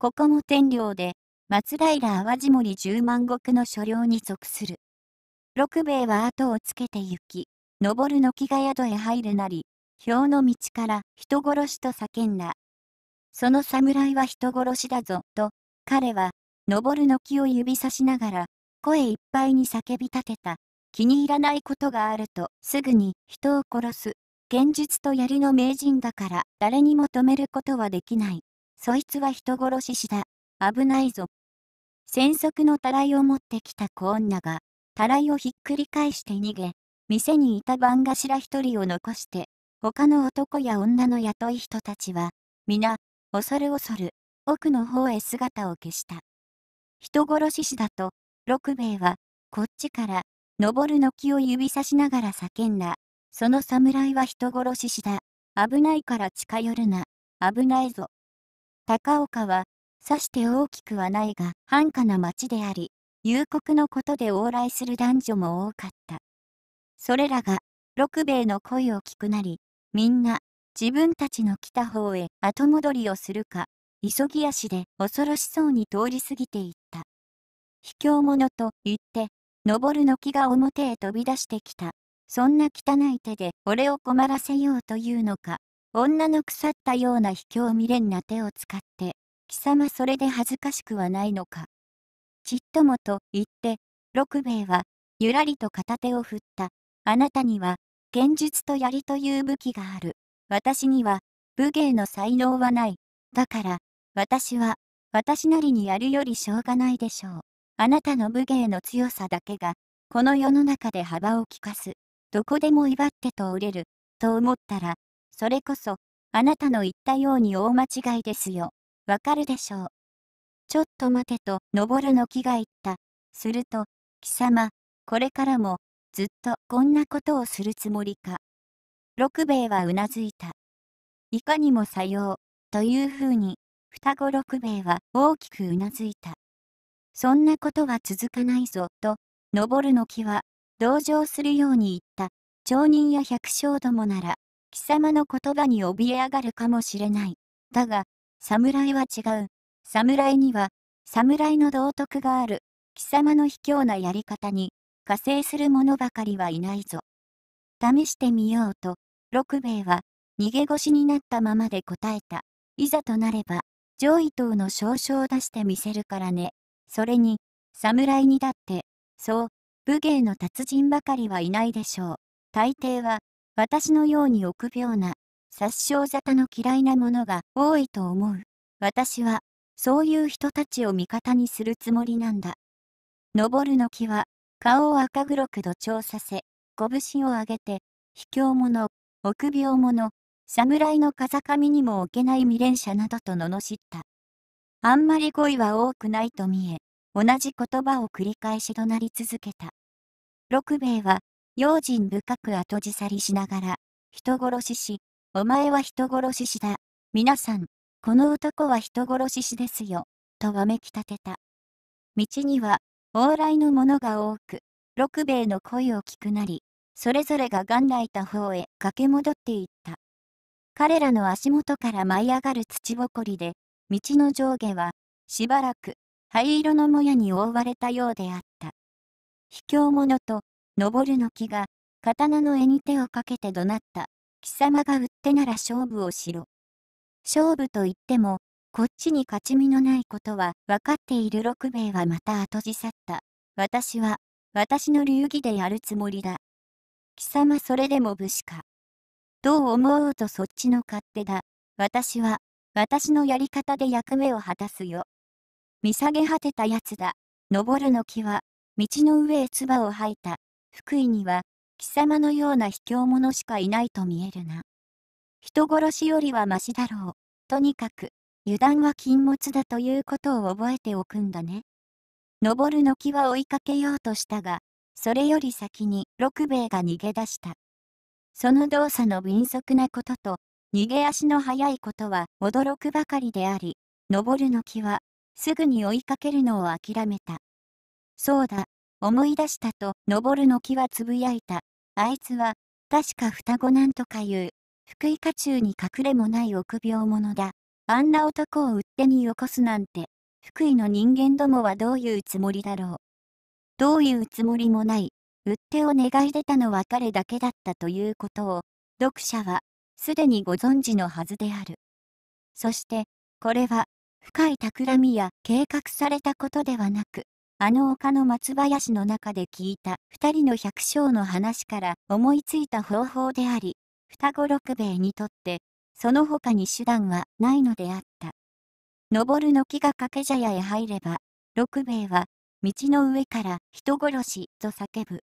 ここも天領で、松平淡路森十万石の所領に属する。六兵衛は後をつけて行き、登るの木が宿へ入るなり、表の道から人殺しと叫んだ。その侍は人殺しだぞ、と、彼は、登るの木を指さしながら、声いっぱいに叫び立てた。気に入らないことがあると、すぐに人を殺す。剣術と槍の名人だから誰にも止めることはできない。そいつは人殺し師だ。危ないぞ。戦足のたらいを持ってきた子女が、たらいをひっくり返して逃げ、店にいた番頭一人を残して、他の男や女の雇い人たちは、皆、恐る恐る、奥の方へ姿を消した。人殺し師だと、六兵衛は、こっちから、登る軒を指さしながら叫んだ。その侍は人殺ししだ。危ないから近寄るな。危ないぞ。高岡は、さして大きくはないが、繁華な町であり、夕刻のことで往来する男女も多かった。それらが、六兵衛の声を聞くなり、みんな、自分たちの来た方へ後戻りをするか、急ぎ足で恐ろしそうに通り過ぎていった。卑怯者と言って、登るの木が表へ飛び出してきた。そんな汚い手で俺を困らせようというのか。女の腐ったような卑怯未練な手を使って、貴様それで恥ずかしくはないのか。ちっともと言って、六兵衛は、ゆらりと片手を振った。あなたには、剣術と槍という武器がある。私には、武芸の才能はない。だから、私は、私なりにやるよりしょうがないでしょう。あなたの武芸の強さだけが、この世の中で幅を利かす。どこでも威張って通れる、と思ったら、それこそ、あなたの言ったように大間違いですよ。わかるでしょう。ちょっと待てと、登るの木が言った。すると、貴様、これからも、ずっとこんなことをするつもりか。六兵衛はうなずいた。いかにもさよう、というふうに、双子六兵衛は大きくうなずいた。そんなことは続かないぞ、と、登るの木は同情するように言った、町人や百姓どもなら、貴様の言葉に怯え上がるかもしれない。だが、侍は違う。侍には、侍の道徳がある。貴様の卑怯なやり方に、加勢する者ばかりはいないぞ。試してみようと、六兵衛は、逃げ腰になったままで答えた。いざとなれば、上位等の証書を出してみせるからね。それに、侍にだって、そう、武芸の達人ばかりはいないでしょう。大抵は、私のように臆病な、殺傷沙汰の嫌いなものが多いと思う。私は、そういう人たちを味方にするつもりなんだ。登るの木は、顔を赤黒く土調させ、拳を上げて、卑怯者、臆病者、侍の風上にも置けない未練者などと罵った。あんまり語彙は多くないと見え、同じ言葉を繰り返し怒鳴り続けた。六兵衛は、用心深く後じさりしながら、人殺しし、お前は人殺ししだ。皆さん、この男は人殺ししですよ、とわめき立てた。道には、往来の者が多く、六兵衛の声を聞くなり、それぞれが元来た方へ駆け戻っていった。彼らの足元から舞い上がる土ぼこりで、道の上下は、しばらく灰色のもやに覆われたようであった。卑怯者と、登るの木が、刀の柄に手をかけて怒鳴った。貴様が売ってなら勝負をしろ。勝負といっても、こっちに勝ち身のないことは分かっている六兵衛はまた後じ去った。私は、私の流儀でやるつもりだ。貴様それでも武士か。どう思おうとそっちの勝手だ。私は、私のやり方で役目を果たすよ。見下げ果てたやつだ。登るの木は、道の上へ唾を吐いた。福井には、貴様のような卑怯者しかいないと見えるな。人殺しよりはましだろう。とにかく、油断は禁物だということを覚えておくんだね。登るの木は追いかけようとしたが、それより先に六兵衛が逃げ出した。その動作の敏速なことと、逃げ足の速いことは驚くばかりであり、登るの木はすぐに追いかけるのを諦めた。そうだ、思い出したと、登るの木はつぶやいた。あいつは、確か双子なんとかいう、福井家中に隠れもない臆病者だ。あんな男を売ってによこすなんて、福井の人間どもはどういうつもりだろう。どういうつもりもない、売ってを願い出たのは彼だけだったということを、読者は、すでにご存知のはずである。そして、これは、深い企みや計画されたことではなく、あの丘の松林の中で聞いた二人の百姓の話から思いついた方法であり、双子六兵衛にとって、その他に手段はないのであった。登るの木が掛け茶屋へ入れば、六兵衛は、道の上から人殺しと叫ぶ。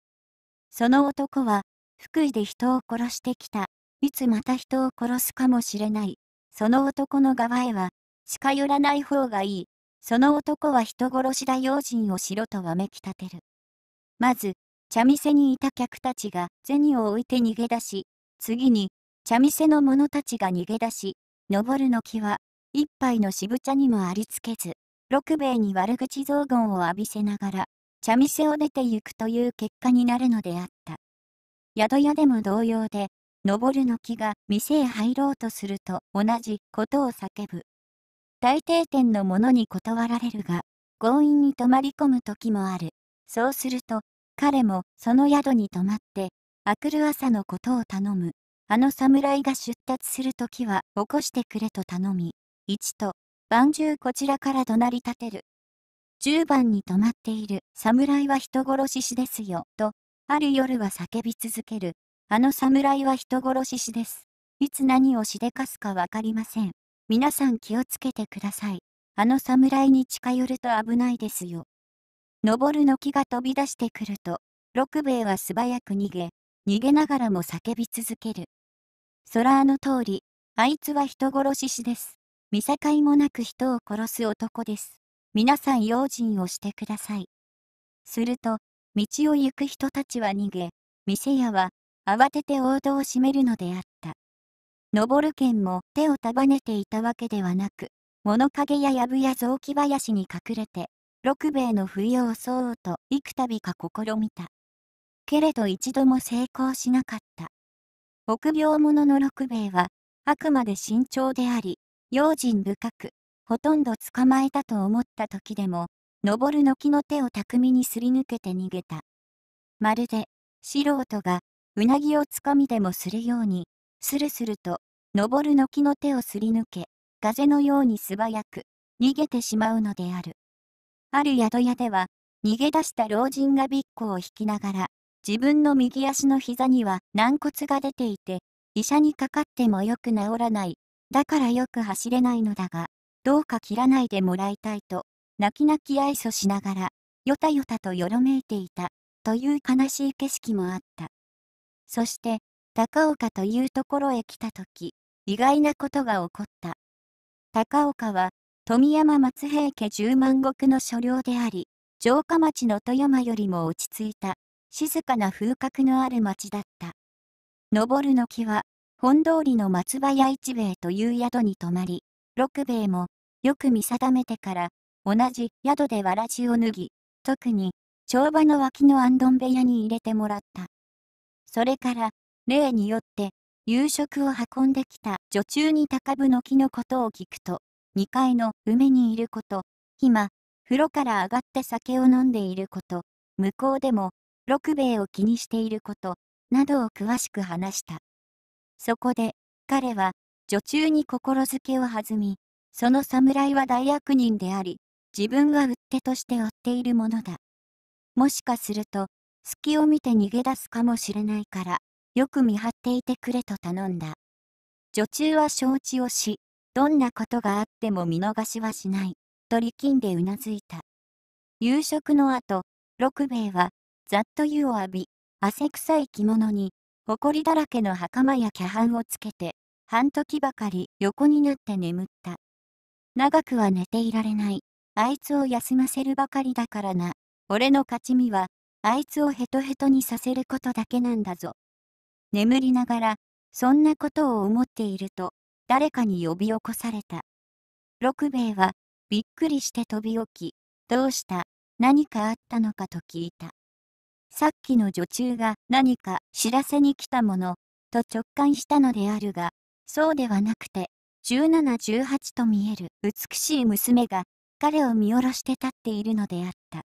その男は、福井で人を殺してきた、いつまた人を殺すかもしれない、その男の側へは近寄らない方がいい。その男は人殺しだ用心をしろとわめき立てる。まず、茶店にいた客たちが銭を置いて逃げ出し、次に、茶店の者たちが逃げ出し、登るの木は、一杯の渋茶にもありつけず、六兵衛に悪口雑言を浴びせながら、茶店を出て行くという結果になるのであった。宿屋でも同様で、登るの木が店へ入ろうとすると同じことを叫ぶ。大抵店のものに断られるが、強引に泊まり込む時もある。そうすると、彼もその宿に泊まって、あくる朝のことを頼む。あの侍が出立する時は起こしてくれと頼み、一と、晩中こちらから怒鳴り立てる。十番に泊まっている侍は人殺ししですよ、と、ある夜は叫び続ける。あの侍は人殺ししです。いつ何をしでかすかわかりません。皆さん気をつけてください。あの侍に近寄ると危ないですよ。登るの木が飛び出してくると、六兵衛は素早く逃げ、逃げながらも叫び続ける。そらあの通り、あいつは人殺し師です。見境もなく人を殺す男です。皆さん用心をしてください。すると、道を行く人たちは逃げ、店屋は慌てて王道を閉めるのであった。登る剣も手を束ねていたわけではなく、物陰や藪や雑木林に隠れて、六兵衛の冬を襲おうと幾度か試みた。けれど一度も成功しなかった。臆病者の六兵衛は、あくまで慎重であり、用心深く、ほとんど捕まえたと思った時でも、登る軒の手を巧みにすり抜けて逃げた。まるで、素人が、うなぎをつかみでもするように、スルスルと、登るの木の手をすり抜け、風のように素早く、逃げてしまうのである。ある宿屋では、逃げ出した老人がびっこを引きながら、自分の右足の膝には軟骨が出ていて、医者にかかってもよく治らない、だからよく走れないのだが、どうか切らないでもらいたいと、泣き泣き愛想しながら、よたよたとよろめいていた、という悲しい景色もあった。そして、高岡というところへ来た時、意外なことが起こった。高岡は、富山松平家十万石の所領であり、城下町の富山よりも落ち着いた、静かな風格のある町だった。登るの木は、本通りの松葉屋一兵衛という宿に泊まり、六兵衛も、よく見定めてから、同じ宿でわらじを脱ぎ、特に、帳場の脇のんどん部屋に入れてもらった。それから、例によって、夕食を運んできた女中に高ぶの木のことを聞くと、2階の梅にいること、今、風呂から上がって酒を飲んでいること、向こうでも、六兵衛を気にしていること、などを詳しく話した。そこで、彼は、女中に心づけを弾み、その侍は大悪人であり、自分は売手として追っているものだ。もしかすると、隙を見て逃げ出すかもしれないから、よく見張っていてくれと頼んだ。女中は承知をし、どんなことがあっても見逃しはしない、と力んでうなずいた。夕食の後、六兵衛は、ざっと湯を浴び、汗臭い着物に、埃だらけの袴やキャハンをつけて、半時ばかり横になって眠った。長くは寝ていられない。あいつを休ませるばかりだからな。俺の勝ち身は、あいつをヘトヘトにさせることだけなんだぞ。眠りながら、そんなことを思っていると、誰かに呼び起こされた。六兵衛は、びっくりして飛び起き、どうした何かあったのかと聞いた。さっきの女中が何か知らせに来たもの、と直感したのであるが、そうではなくて、17、18と見える美しい娘が彼を見下ろして立っているのであった。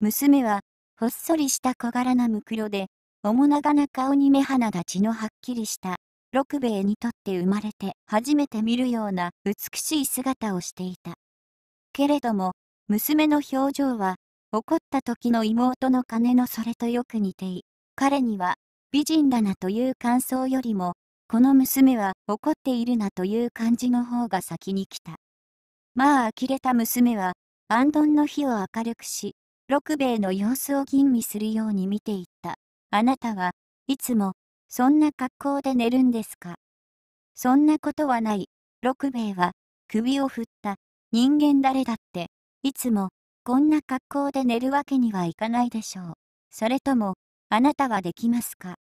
娘は、ほっそりした小柄なむくろで、面長な顔に目鼻立ちのはっきりした、六兵衛にとって生まれて初めて見るような美しい姿をしていた。けれども、娘の表情は、怒った時の妹の金のそれとよく似てい、彼には、美人だなという感想よりも、この娘は怒っているなという感じの方が先に来た。まあ呆れた娘は、安どの火を明るくし、六兵衛の様子を吟味するように見ていった。あなたはいつもそんな格好で寝るんですかそんなことはない。六兵衛は首を振った。人間誰だって、いつもこんな格好で寝るわけにはいかないでしょう。それとも、あなたはできますか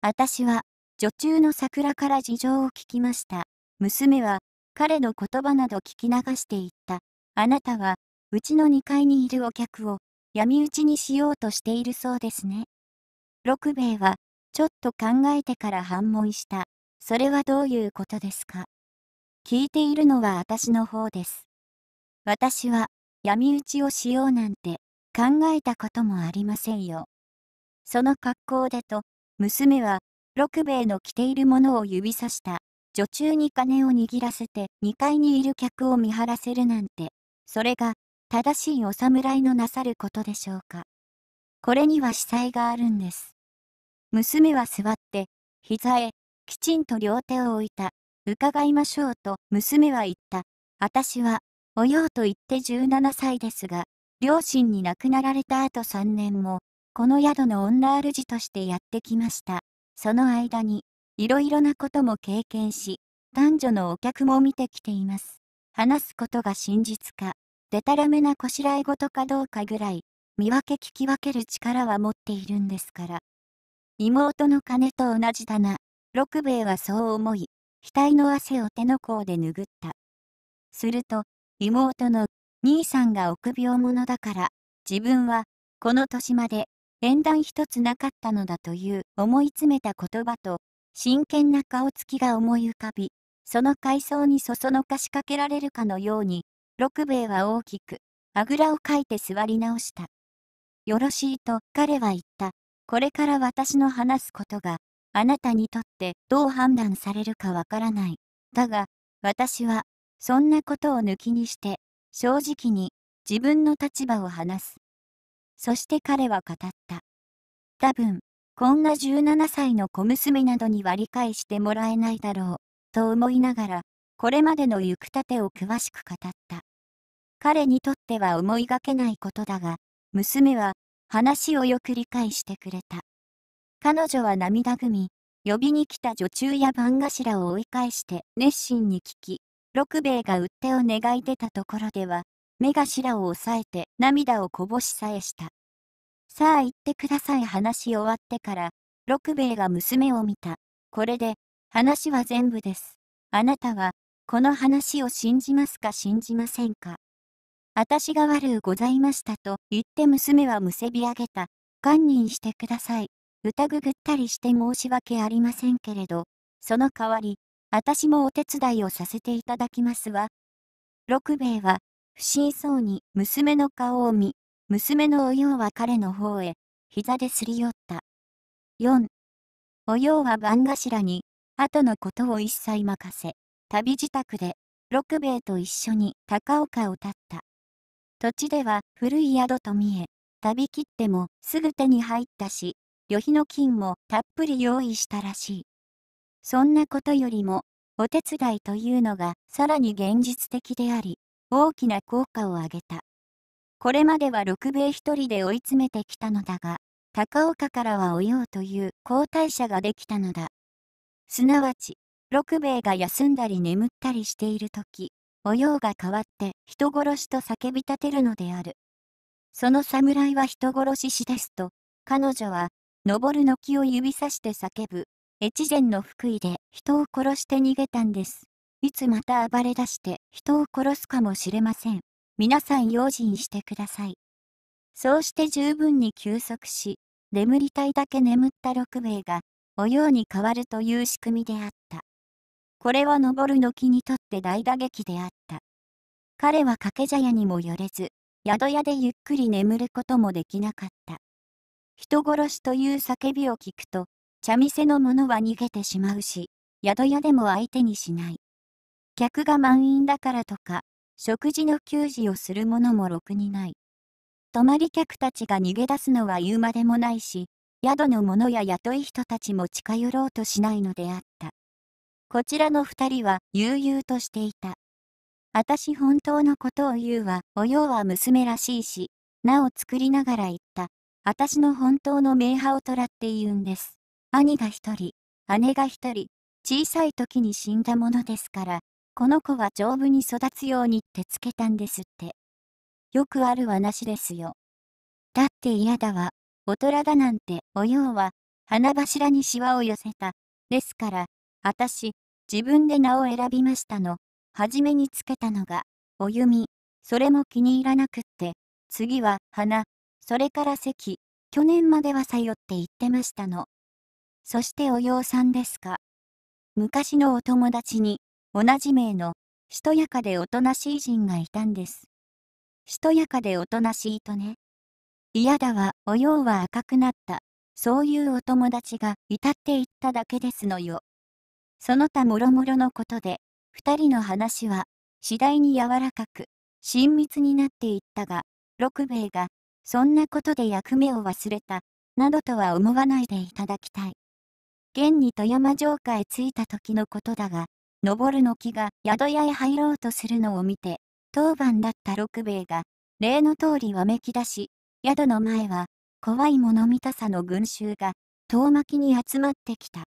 私は、女中の桜から事情を聞きました。娘は、彼の言葉など聞き流していった。あなたは、うちの2階にいるお客を、闇討ちにしようとしているそうですね。六兵衛は、ちょっと考えてから反問した。それはどういうことですか聞いているのは私の方です。私は、闇討ちをしようなんて、考えたこともありませんよ。その格好でと、娘は、六兵衛の着ているものを指さした。女中に金を握らせて2階にいる客を見張らせるなんて、それが正しいお侍のなさることでしょうか。これには死災があるんです。娘は座って、膝へ、きちんと両手を置いた。伺いましょうと娘は言った。私は、おようと言って17歳ですが、両親に亡くなられた後3年も、この宿の女主としてやってきました。その間に、いろいろなことも経験し、男女のお客も見てきています。話すことが真実か、でたらめなこしらえ事かどうかぐらい、見分け聞き分ける力は持っているんですから。妹の金と同じだな。六兵衛はそう思い、額の汗を手の甲で拭った。すると、妹の兄さんが臆病者だから、自分は、この年まで、縁談一つなかったのだという思い詰めた言葉と、真剣な顔つきが思い浮かび、その階層にそそのかしかけられるかのように、六兵衛は大きく、あぐらをかいて座り直した。よろしいと彼は言った。これから私の話すことが、あなたにとってどう判断されるかわからない。だが、私は、そんなことを抜きにして、正直に自分の立場を話す。そして彼は語った。多分、こんな17歳の小娘などには理解してもらえないだろう、と思いながら、これまでの行くたてを詳しく語った。彼にとっては思いがけないことだが、娘は話をよく理解してくれた。彼女は涙ぐみ、呼びに来た女中や番頭を追い返して熱心に聞き、六兵衛が売てを願い出たところでは、目頭を押さえて涙をこぼしさえした。さあ行ってください話終わってから、六兵衛が娘を見た。これで、話は全部です。あなたは、この話を信じますか信じませんか私が悪うございましたと言って娘はむせび上げた。堪忍してください。疑ぐったりして申し訳ありませんけれど、その代わり、私もお手伝いをさせていただきますわ。六兵衛は、不審そうに娘の顔を見、娘のおようは彼の方へ、膝ですり寄った。4. おようは番頭に、後のことを一切任せ、旅支度で、六兵衛と一緒に高岡を立った。土地では古い宿と見え、旅切ってもすぐ手に入ったし、旅費の金もたっぷり用意したらしい。そんなことよりも、お手伝いというのがさらに現実的であり、大きな効果を上げた。これまでは六兵衛一人で追い詰めてきたのだが、高岡からは追ようという交代者ができたのだ。すなわち、六兵衛が休んだり眠ったりしている時、模用が変わって人殺しと叫び立てるのである。その侍は人殺ししですと、彼女は、登る軒を指さして叫ぶ、越前の福井で人を殺して逃げたんです。いつまた暴れ出して人を殺すかもしれません。皆さん用心してください。そうして十分に休息し、眠りたいだけ眠った六兵衛が、おように変わるという仕組みであった。これは登るのにとって大打撃であった。彼は掛け茶屋にも寄れず、宿屋でゆっくり眠ることもできなかった。人殺しという叫びを聞くと、茶店の者は逃げてしまうし、宿屋でも相手にしない。客が満員だからとか、食事の給仕をする者もろくにない。泊まり客たちが逃げ出すのは言うまでもないし、宿の者や雇い人たちも近寄ろうとしないのであっこちらの二人は悠々としていた。あたし本当のことを言うわ。おようは娘らしいし、名を作りながら言った。あたしの本当の名派をとらって言うんです。兄が一人、姉が一人、小さい時に死んだものですから、この子は丈夫に育つようにってつけたんですって。よくある話ですよ。だって嫌だわ。大人だなんて、おようは、花柱にしわを寄せた。ですから、私、自分で名を選びましたの、初めにつけたのが、お弓、それも気に入らなくって、次は花、それから関、去年まではさよって言ってましたの。そしておようさんですか。昔のお友達に、同じ名の、しとやかでおとなしい人がいたんです。しとやかでおとなしいとね。嫌だわ、おようは赤くなった。そういうお友達がいたって言っただけですのよ。その他諸々のことで、二人の話は、次第に柔らかく、親密になっていったが、六兵衛が、そんなことで役目を忘れた、などとは思わないでいただきたい。現に富山城下へ着いた時のことだが、登るの木が宿屋へ入ろうとするのを見て、当番だった六兵衛が、例の通りわめき出し、宿の前は、怖いもの見たさの群衆が、遠巻きに集まってきた。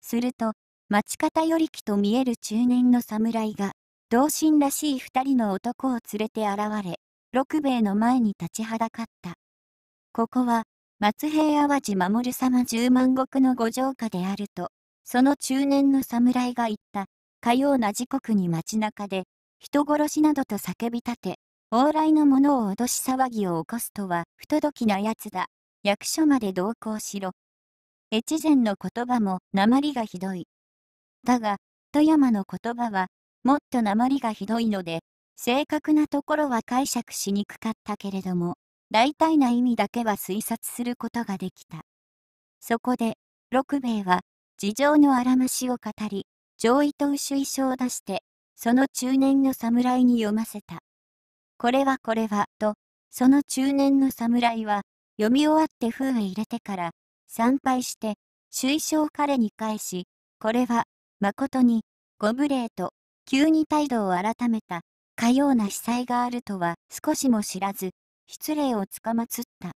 すると、町方より木と見える中年の侍が、同心らしい2人の男を連れて現れ、六兵衛の前に立ちはだかった。ここは、松平淡路守様十万石のご城下であると、その中年の侍が言った、かような時刻に街中で、人殺しなどと叫び立て、往来の者を脅し騒ぎを起こすとは不届きなやつだ。役所まで同行しろ。越前の言葉も鉛がひどい。だが、富山の言葉は、もっと鉛がひどいので、正確なところは解釈しにくかったけれども、大体な意味だけは推察することができた。そこで、六兵衛は、事情のあらましを語り、上位と牛衣書を出して、その中年の侍に読ませた。これはこれは、と、その中年の侍は、読み終わって封へ入れてから、参拝して、水晶を彼に返し、これは誠に、ご無礼と、急に態度を改めた、かような被災があるとは少しも知らず、失礼をつかまつった。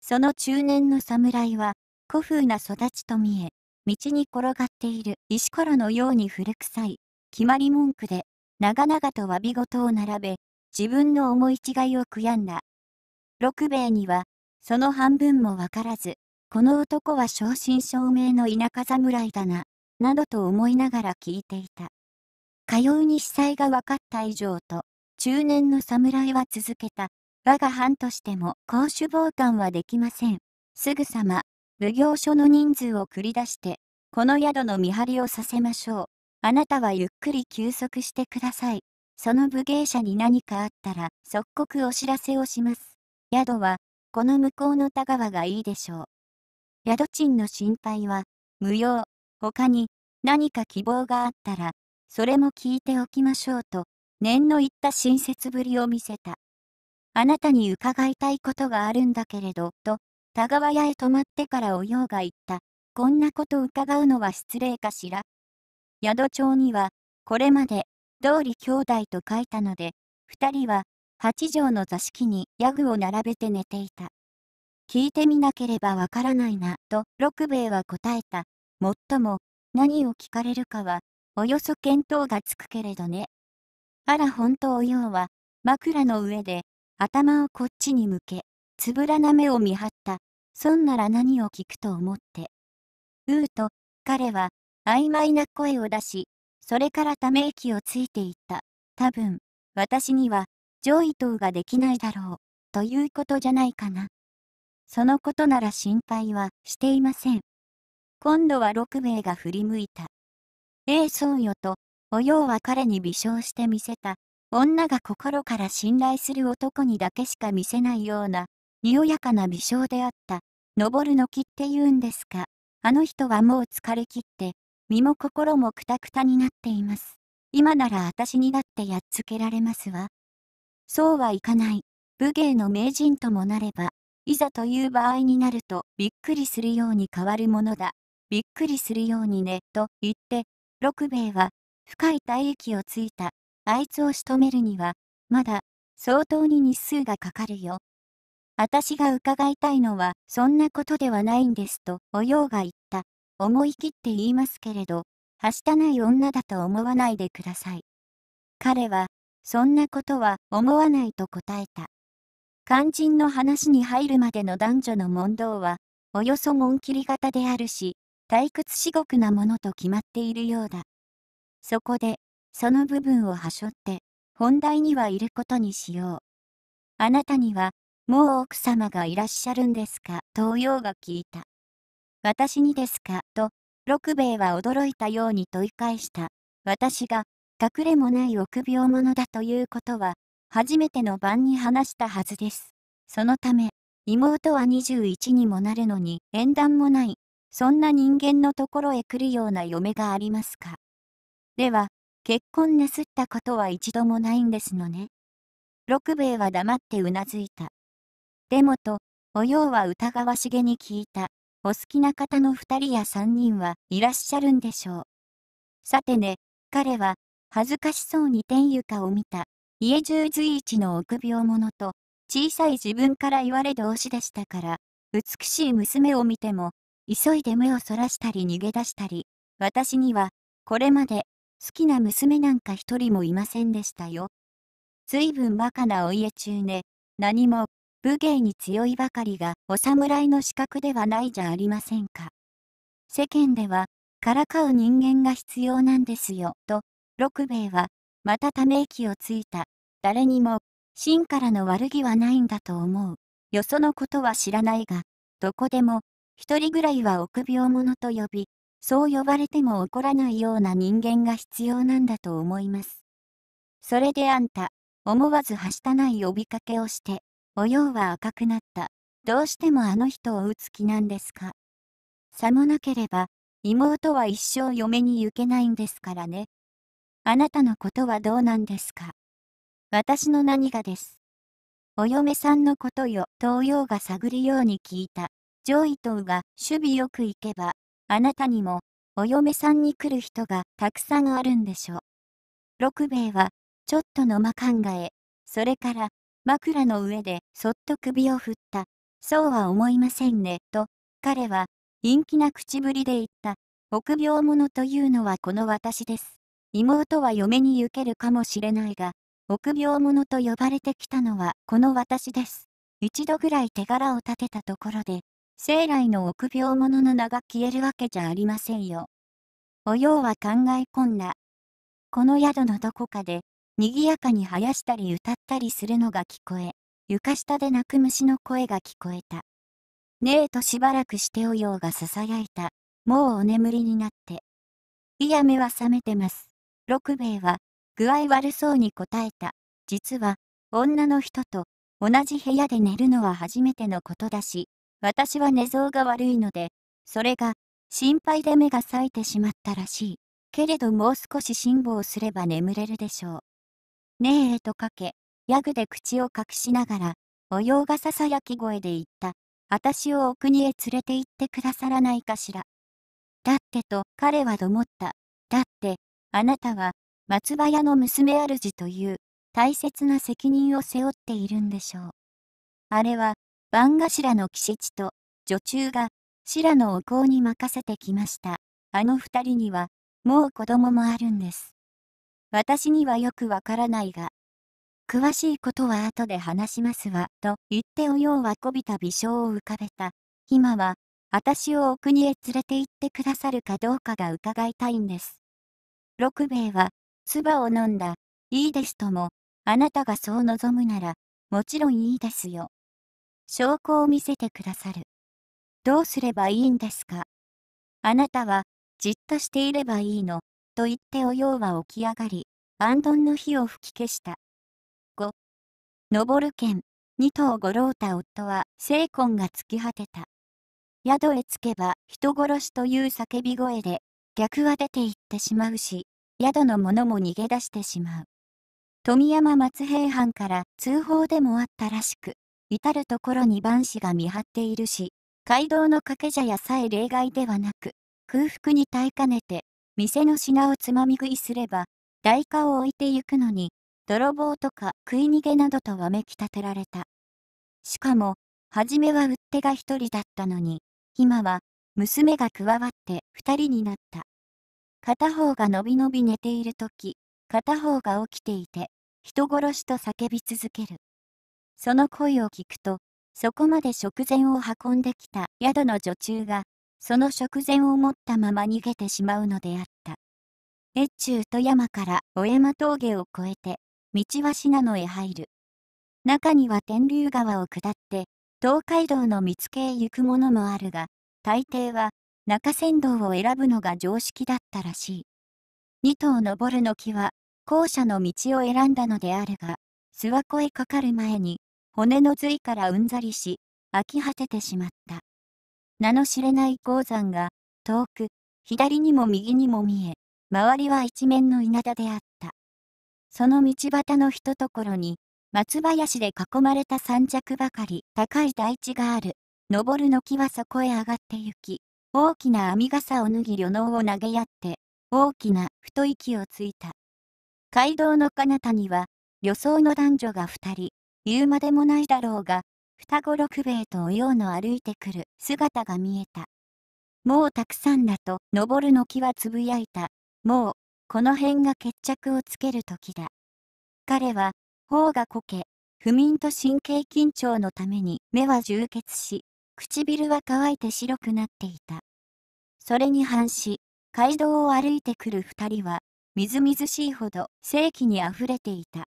その中年の侍は、古風な育ちと見え、道に転がっている石ころのように古臭い、決まり文句で、長々と詫び事を並べ、自分の思い違いを悔やんだ。六兵衛には、その半分もわからず、この男は正真正銘の田舎侍だな、などと思いながら聞いていた。かように被災が分かった以上と、中年の侍は続けた。我が藩としても公主傍観はできません。すぐさま、奉行所の人数を繰り出して、この宿の見張りをさせましょう。あなたはゆっくり休息してください。その武芸者に何かあったら、即刻お知らせをします。宿は、この向こうの田川がいいでしょう。宿賃の心配は、無用。他に何か希望があったら、それも聞いておきましょうと、念のいった親切ぶりを見せた。あなたに伺いたいことがあるんだけれど、と、田川屋へ泊まってからおようが言った。こんなこと伺うのは失礼かしら。宿帳には、これまで、通り兄弟と書いたので、2人は、8畳の座敷にヤグを並べて寝ていた。聞いてみなければわからないな、と六兵衛は答えた。もっとも、何を聞かれるかは、およそ見当がつくけれどね。あら本当おようは、枕の上で、頭をこっちに向け、つぶらな目を見張った。そんなら何を聞くと思って。うーと、彼は、曖昧な声を出し、それからため息をついていった。多分、私には、上位等ができないだろう、ということじゃないかな。そのことなら心配はしていません。今度は六名が振り向いた。A 孫よと、おようは彼に微笑して見せた。女が心から信頼する男にだけしか見せないような、におやかな微笑であった。登るのきって言うんですか。あの人はもう疲れきって、身も心もくたくたになっています。今なら私にだってやっつけられますわ。そうはいかない。武芸の名人ともなれば、いざという場合になるとびっくりするように変わるものだ。びっくりするようにね、と言って、六兵衛は、深い体液をついた、あいつを仕留めるには、まだ、相当に日数がかかるよ。私が伺いたいのは、そんなことではないんですと、おようが言った。思い切って言いますけれど、はしたない女だと思わないでください。彼は、そんなことは思わないと答えた。肝心の話に入るまでの男女の問答は、およそ紋切り型であるし、退屈至極なものと決まっているようだ。そこで、その部分をはしょって、本題にはいることにしよう。あなたには、もう奥様がいらっしゃるんですかと陽が聞いた。私にですかと、六兵衛は驚いたように問い返した。私が、隠れもない臆病者だということは、初めての晩に話したはずです。そのため、妹は21にもなるのに、縁談もないそんな人間のところへ来るような嫁がありますかでは、結婚なすったことは一度もないんですのね。六兵衛は黙ってうなずいた。でもと、おようは疑わしげに聞いた。お好きな方の二人や三人はいらっしゃるんでしょう。さてね、彼は、恥ずかしそうに天床を見た。家中随一の臆病者と、小さい自分から言われ同士でしたから、美しい娘を見ても、急いで目をそらしたり逃げ出したり、私には、これまで、好きな娘なんか一人もいませんでしたよ。ずいぶんバカなお家中ね、何も、武芸に強いばかりが、お侍の資格ではないじゃありませんか。世間では、からかう人間が必要なんですよ、と、六兵衛は、またため息をついた。誰にも、真からの悪気はないんだと思う。よそのことは知らないが、どこでも、一人ぐらいは臆病者と呼び、そう呼ばれても怒らないような人間が必要なんだと思います。それであんた、思わずはしたない呼びかけをして、おようは赤くなった。どうしてもあの人を打つ気なんですか。さもなければ、妹は一生嫁に行けないんですからね。あなたのことはどうなんですか。私の何がです。お嫁さんのことよ、東洋が探るように聞いた。上位等が守備よく行けば、あなたにも、お嫁さんに来る人がたくさんあるんでしょう。六兵衛は、ちょっとの間考え、それから、枕の上でそっと首を振った。そうは思いませんね、と、彼は、陰気な口ぶりで言った。臆病者というのはこの私です。妹は嫁に行けるかもしれないが、臆病者と呼ばれてきたのはこの私です。一度ぐらい手柄を立てたところで、生来の臆病者の名が消えるわけじゃありませんよ。おようは考え込んだ。この宿のどこかで、賑やかに生やしたり歌ったりするのが聞こえ、床下で泣く虫の声が聞こえた。ねえとしばらくしておようが囁いた。もうお眠りになって。いや目は覚めてます。六兵衛は、具合悪そうに答えた。実は、女の人と同じ部屋で寝るのは初めてのことだし、私は寝相が悪いので、それが、心配で目が冴えてしまったらしい。けれどもう少し辛抱すれば眠れるでしょう。ねえとかけ、ヤグで口を隠しながら、模様がささやき声で言った。私をお国へ連れて行ってくださらないかしら。だってと彼はどもった。だって、あなたは、松葉屋の娘主という、大切な責任を背負っているんでしょう。あれは、番頭の吉地と女中が白のお香に任せてきました。あの二人にはもう子供もあるんです。私にはよくわからないが、詳しいことは後で話しますわ、と言っておようはこびた微笑を浮かべた。今は、私をお国へ連れて行ってくださるかどうかが伺いたいんです。六兵衛は、唾を飲んだ、いいですとも、あなたがそう望むなら、もちろんいいですよ。証拠を見せてくださる。どうすればいいんですかあなたは、じっとしていればいいの、と言っておようは起き上がり、安頓の火を吹き消した。5、登る剣、二頭五郎太夫は、精魂が突き果てた。宿へ着けば、人殺しという叫び声で、逆は出て行ってしまうし、宿の者も逃げ出してしまう。富山松平藩から通報でもあったらしく、至る所に万死が見張っているし、街道の掛け茶屋さえ例外ではなく、空腹に耐えかねて、店の品をつまみ食いすれば、代価を置いてゆくのに、泥棒とか食い逃げなどとわめき立てられた。しかも、初めは売っ手が一人だったのに、今は、娘が加わって二人になった。片方がのびのび寝ている時片方が起きていて、人殺しと叫び続ける。その声を聞くと、そこまで食前を運んできた宿の女中が、その食前を持ったまま逃げてしまうのであった。越中富山から小山峠を越えて、道は信濃へ入る。中には天竜川を下って、東海道の見附へ行くものもあるが、大抵は中山道を選ぶのが常識だったらしい。二頭登るの木は、校舎の道を選んだのであるが、諏訪湖へかかる前に、骨の髄からうんざりし、飽き果ててしまった。名の知れない鉱山が、遠く、左にも右にも見え、周りは一面の稲田であった。その道端のひとところに、松林で囲まれた三着ばかり、高い台地がある。登るの木はそこへ上がってゆき、大きな網傘を脱ぎ旅能を投げやって、大きな太い木をついた。街道の彼方には、予想の男女が2人、言うまでもないだろうが、双子六兵衛とおようの歩いてくる姿が見えた。もうたくさんだと、登るの木はつぶやいた。もう、この辺が決着をつける時だ。彼は、頬がこけ、不眠と神経緊張のために目は充血し、唇は乾いて白くなっていた。それに反し、街道を歩いてくる二人は、みずみずしいほど正気にあふれていた。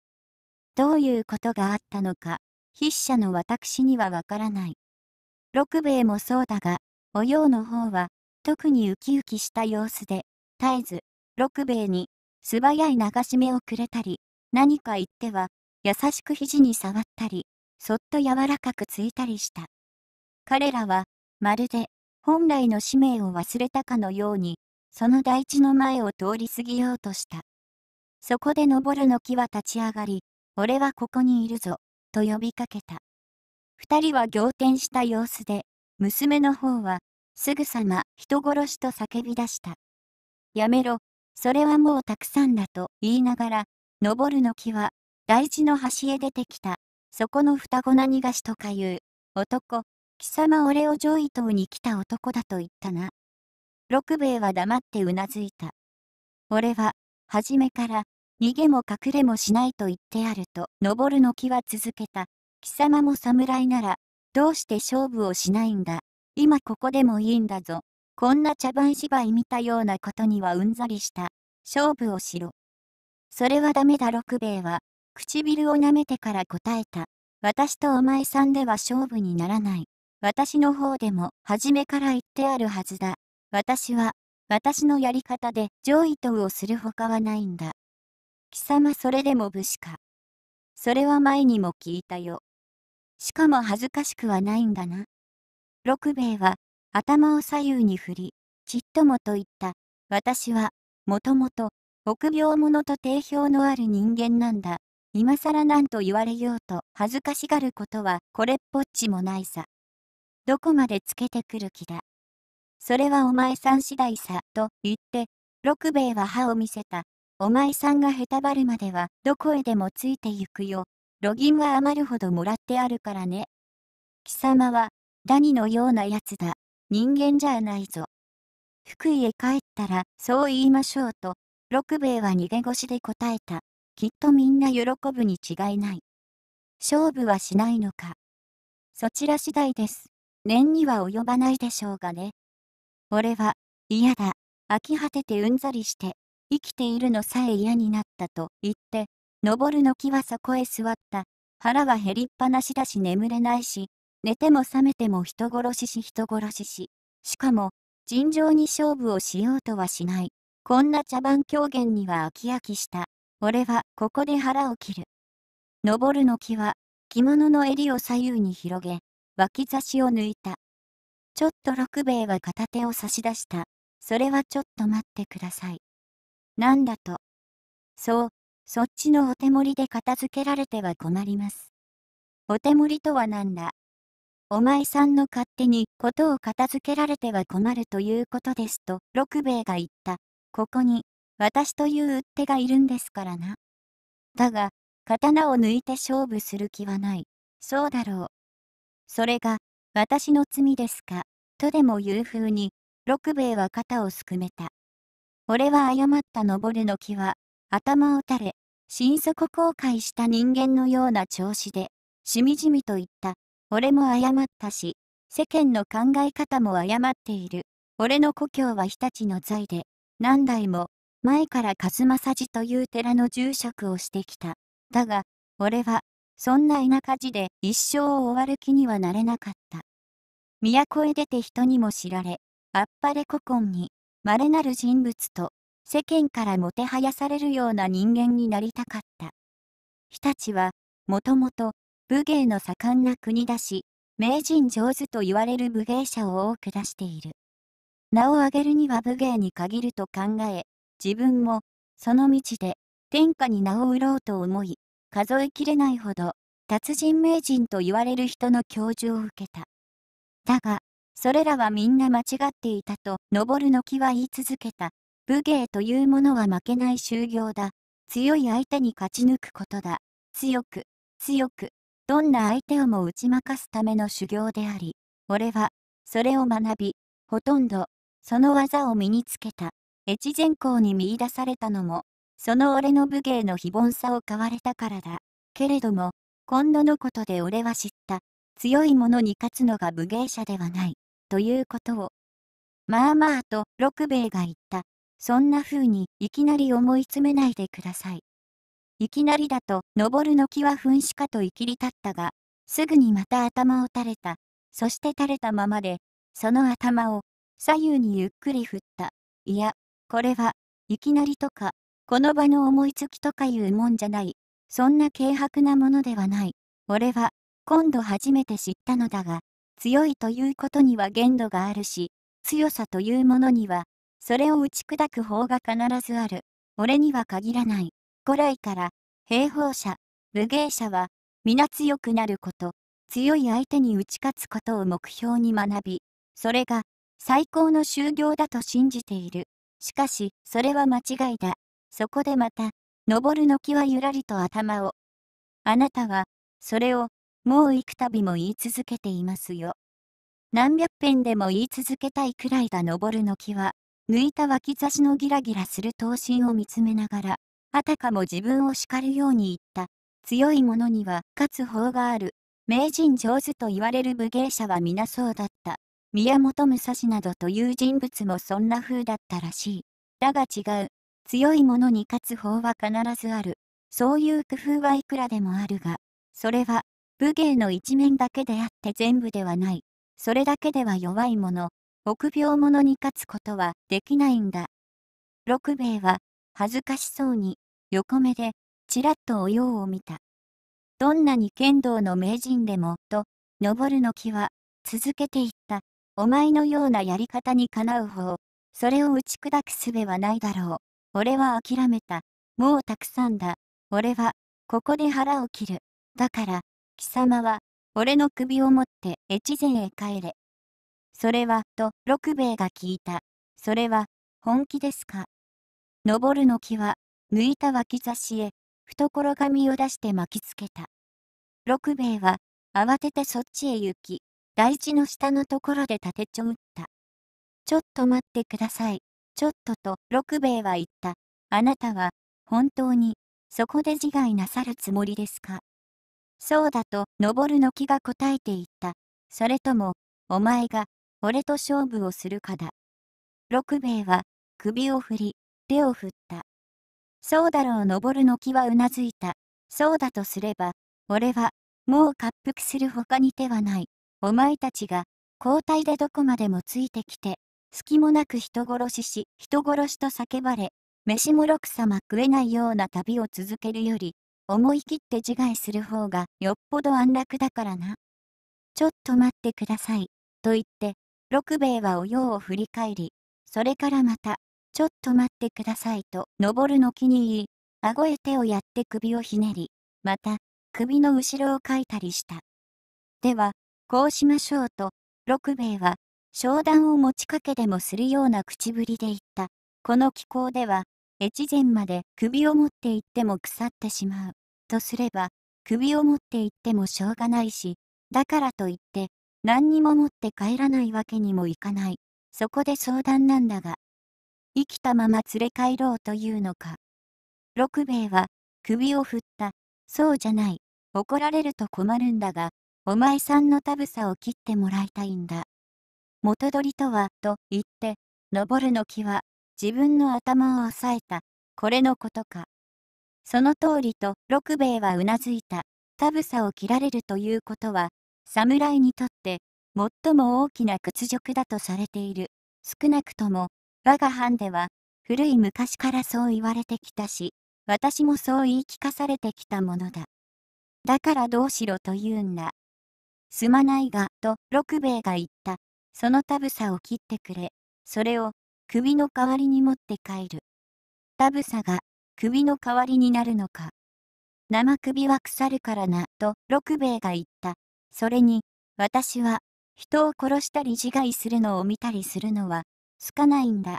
どういうことがあったのか、筆者の私にはわからない。六兵衛もそうだが、おようの方は、特にウキウキした様子で、絶えず、六兵衛に、素早い流し目をくれたり、何か言っては、優しく肘に触ったり、そっと柔らかくついたりした。彼らは、まるで、本来の使命を忘れたかのように、その台地の前を通り過ぎようとした。そこで登るの木は立ち上がり、俺はここにいるぞ、と呼びかけた。二人は仰天した様子で、娘の方は、すぐさま人殺しと叫び出した。やめろ、それはもうたくさんだと言いながら、登るの木は、大地の端へ出てきた、そこの双子なにがしとかいう、男、貴様俺を上位島に来た男だと言ったな。六兵衛は黙ってうなずいた。俺は、初めから、逃げも隠れもしないと言ってあると、登るの気は続けた。貴様も侍なら、どうして勝負をしないんだ。今ここでもいいんだぞ。こんな茶番芝居見たようなことにはうんざりした。勝負をしろ。それはダメだ六兵衛は、唇を舐めてから答えた。私とお前さんでは勝負にならない。私の方でも初めから言ってあるはずだ。私は、私のやり方で上位とをするほかはないんだ。貴様それでも武士か。それは前にも聞いたよ。しかも恥ずかしくはないんだな。六兵衛は頭を左右に振り、ちっともと言った。私は、もともと、臆病者と定評のある人間なんだ。今更何と言われようと恥ずかしがることはこれっぽっちもないさ。どこまでつけてくる気だ。それはお前さん次第さ、と言って、六兵衛は歯を見せた。お前さんがへたばるまではどこへでもついてゆくよ。ロギンは余るほどもらってあるからね。貴様は、ダニのようなやつだ。人間じゃないぞ。福井へ帰ったらそう言いましょうと、六兵衛は逃げ腰で答えた。きっとみんな喜ぶに違いない。勝負はしないのか。そちら次第です。念には及ばないでしょうがね。俺は、嫌だ。飽き果ててうんざりして、生きているのさえ嫌になったと言って、登るの木はそこへ座った。腹は減りっぱなしだし眠れないし、寝ても覚めても人殺しし人殺しし、しかも、尋常に勝負をしようとはしない。こんな茶番狂言には飽き飽きした。俺はここで腹を切る。登るの木は、着物の襟を左右に広げ、脇差しを抜いた。ちょっと六兵衛は片手を差し出した。それはちょっと待ってください。なんだと。そう、そっちのお手盛りで片付けられては困ります。お手盛りとは何だお前さんの勝手にことを片付けられては困るということですと、六兵衛が言った。ここに、私というっ手がいるんですからな。だが、刀を抜いて勝負する気はない。そうだろう。それが、私の罪ですか、とでも言うふうに、六兵衛は肩をすくめた。俺は誤った登るの木は、頭を垂れ、心底後悔した人間のような調子で、しみじみと言った。俺も誤ったし、世間の考え方も誤っている。俺の故郷は日立の財で、何代も、前から数正寺という寺の住職をしてきた。だが、俺は、そんな田舎地で一生を終わる気にはなれなかった。都へ出て人にも知られ、あっぱれ古今に、稀なる人物と、世間からもてはやされるような人間になりたかった。日立は、もともと、武芸の盛んな国だし、名人上手と言われる武芸者を多く出している。名を挙げるには武芸に限ると考え、自分も、その道で、天下に名を売ろうと思い、数えきれないほど、達人名人と言われる人の教授を受けた。だが、それらはみんな間違っていたと、登るの木は言い続けた。武芸というものは負けない修行だ。強い相手に勝ち抜くことだ。強く、強く、どんな相手をも打ち負かすための修行であり、俺は、それを学び、ほとんど、その技を身につけた。越前校に見出されたのも、その俺の武芸の非凡さを買われたからだ。けれども、今度のことで俺は知った。強い者に勝つのが武芸者ではない。ということを。まあまあと六兵衛が言った。そんな風にいきなり思い詰めないでください。いきなりだと登るの木は噴死かといきり立ったが、すぐにまた頭を垂れた。そして垂れたままで、その頭を左右にゆっくり振った。いや、これはいきなりとか、この場の思いつきとかいうもんじゃない。そんな軽薄なものではない。俺は今度初めて知ったのだが、強いということには限度があるし、強さというものには、それを打ち砕く方が必ずある。俺には限らない。古来から、兵法者、武芸者は、皆強くなること、強い相手に打ち勝つことを目標に学び、それが、最高の修行だと信じている。しかし、それは間違いだ。そこでまた、登るの木はゆらりと頭を。あなたは、それを、もう幾度も言い続けていますよ。何百遍でも言い続けたいくらいだ登るの木は、抜いた脇差しのギラギラする刀身を見つめながら、あたかも自分を叱るように言った。強い者には勝つ法がある。名人上手と言われる武芸者は皆そうだった。宮本武蔵などという人物もそんな風だったらしい。だが違う。強い者に勝つ法は必ずある。そういう工夫はいくらでもあるが、それは武芸の一面だけであって全部ではない。それだけでは弱いもの、臆病者に勝つことはできないんだ。六兵衛は、恥ずかしそうに、横目で、ちらっとおようを見た。どんなに剣道の名人でも、と、登るの気は、続けていった。お前のようなやり方にかなう方、それを打ち砕くすべはないだろう。俺は諦めた。もうたくさんだ。俺は、ここで腹を切る。だから、貴様は、俺の首を持って越前へ帰れ。それは、と、六兵衛が聞いた。それは、本気ですか。登るの木は、抜いた脇差しへ、懐紙を出して巻きつけた。六兵衛は、慌ててそっちへ行き、大地の下のところで立てちょ打った。ちょっと待ってください。ちょっとと、六兵衛は言った。あなたは、本当に、そこで自害なさるつもりですかそうだと、登の木が答えていった。それとも、お前が、俺と勝負をするかだ。六兵衛は、首を振り、手を振った。そうだろう登の木はうなずいた。そうだとすれば、俺は、もう滑腹する他に手はない。お前たちが、交代でどこまでもついてきて、隙もなく人殺しし、人殺しと叫ばれ、飯もろくさま食えないような旅を続けるより、思い切って自害する方がよっぽど安楽だからな。ちょっと待ってください、と言って、六兵衛はおようを振り返り、それからまた、ちょっと待ってくださいと、登るの気に言い、顎へ手をやって首をひねり、また、首の後ろをかいたりした。では、こうしましょうと、六兵衛は、商談を持ちかけでもするような口ぶりで言った。この気候では、越前まで首を持って行っても腐ってしまう。とすれば、首を持って行ってもしょうがないし、だからといって、何にも持って帰らないわけにもいかない。そこで相談なんだが、生きたまま連れ帰ろうというのか。六兵衛は、首を振った。そうじゃない。怒られると困るんだが、お前さんのたぶさを切ってもらいたいんだ。元取りとは、と言って、登るの木は自分の頭を押さえた。これのことか。その通りと六兵衛はうなずいた。田サを切られるということは、侍にとって最も大きな屈辱だとされている。少なくとも、我が藩では、古い昔からそう言われてきたし、私もそう言い聞かされてきたものだ。だからどうしろと言うんだ。すまないが、と六兵衛が言った。そのタブサを切ってくれ。それを首の代わりに持って帰る。ダブサが首の代わりになるのか。生首は腐るからな、と六兵衛が言った。それに、私は、人を殺したり自害するのを見たりするのは、つかないんだ。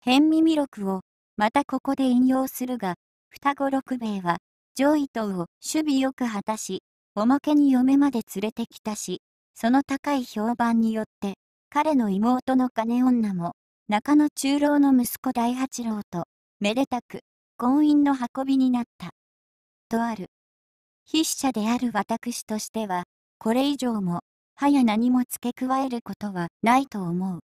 変耳録を、またここで引用するが、双子六兵衛は、上位等を守備よく果たし、おまけに嫁まで連れてきたし、その高い評判によって、彼の妹の金女も、中野中郎の息子大八郎と、めでたく、婚姻の運びになった。とある。筆者である私としては、これ以上も、はや何も付け加えることはないと思う。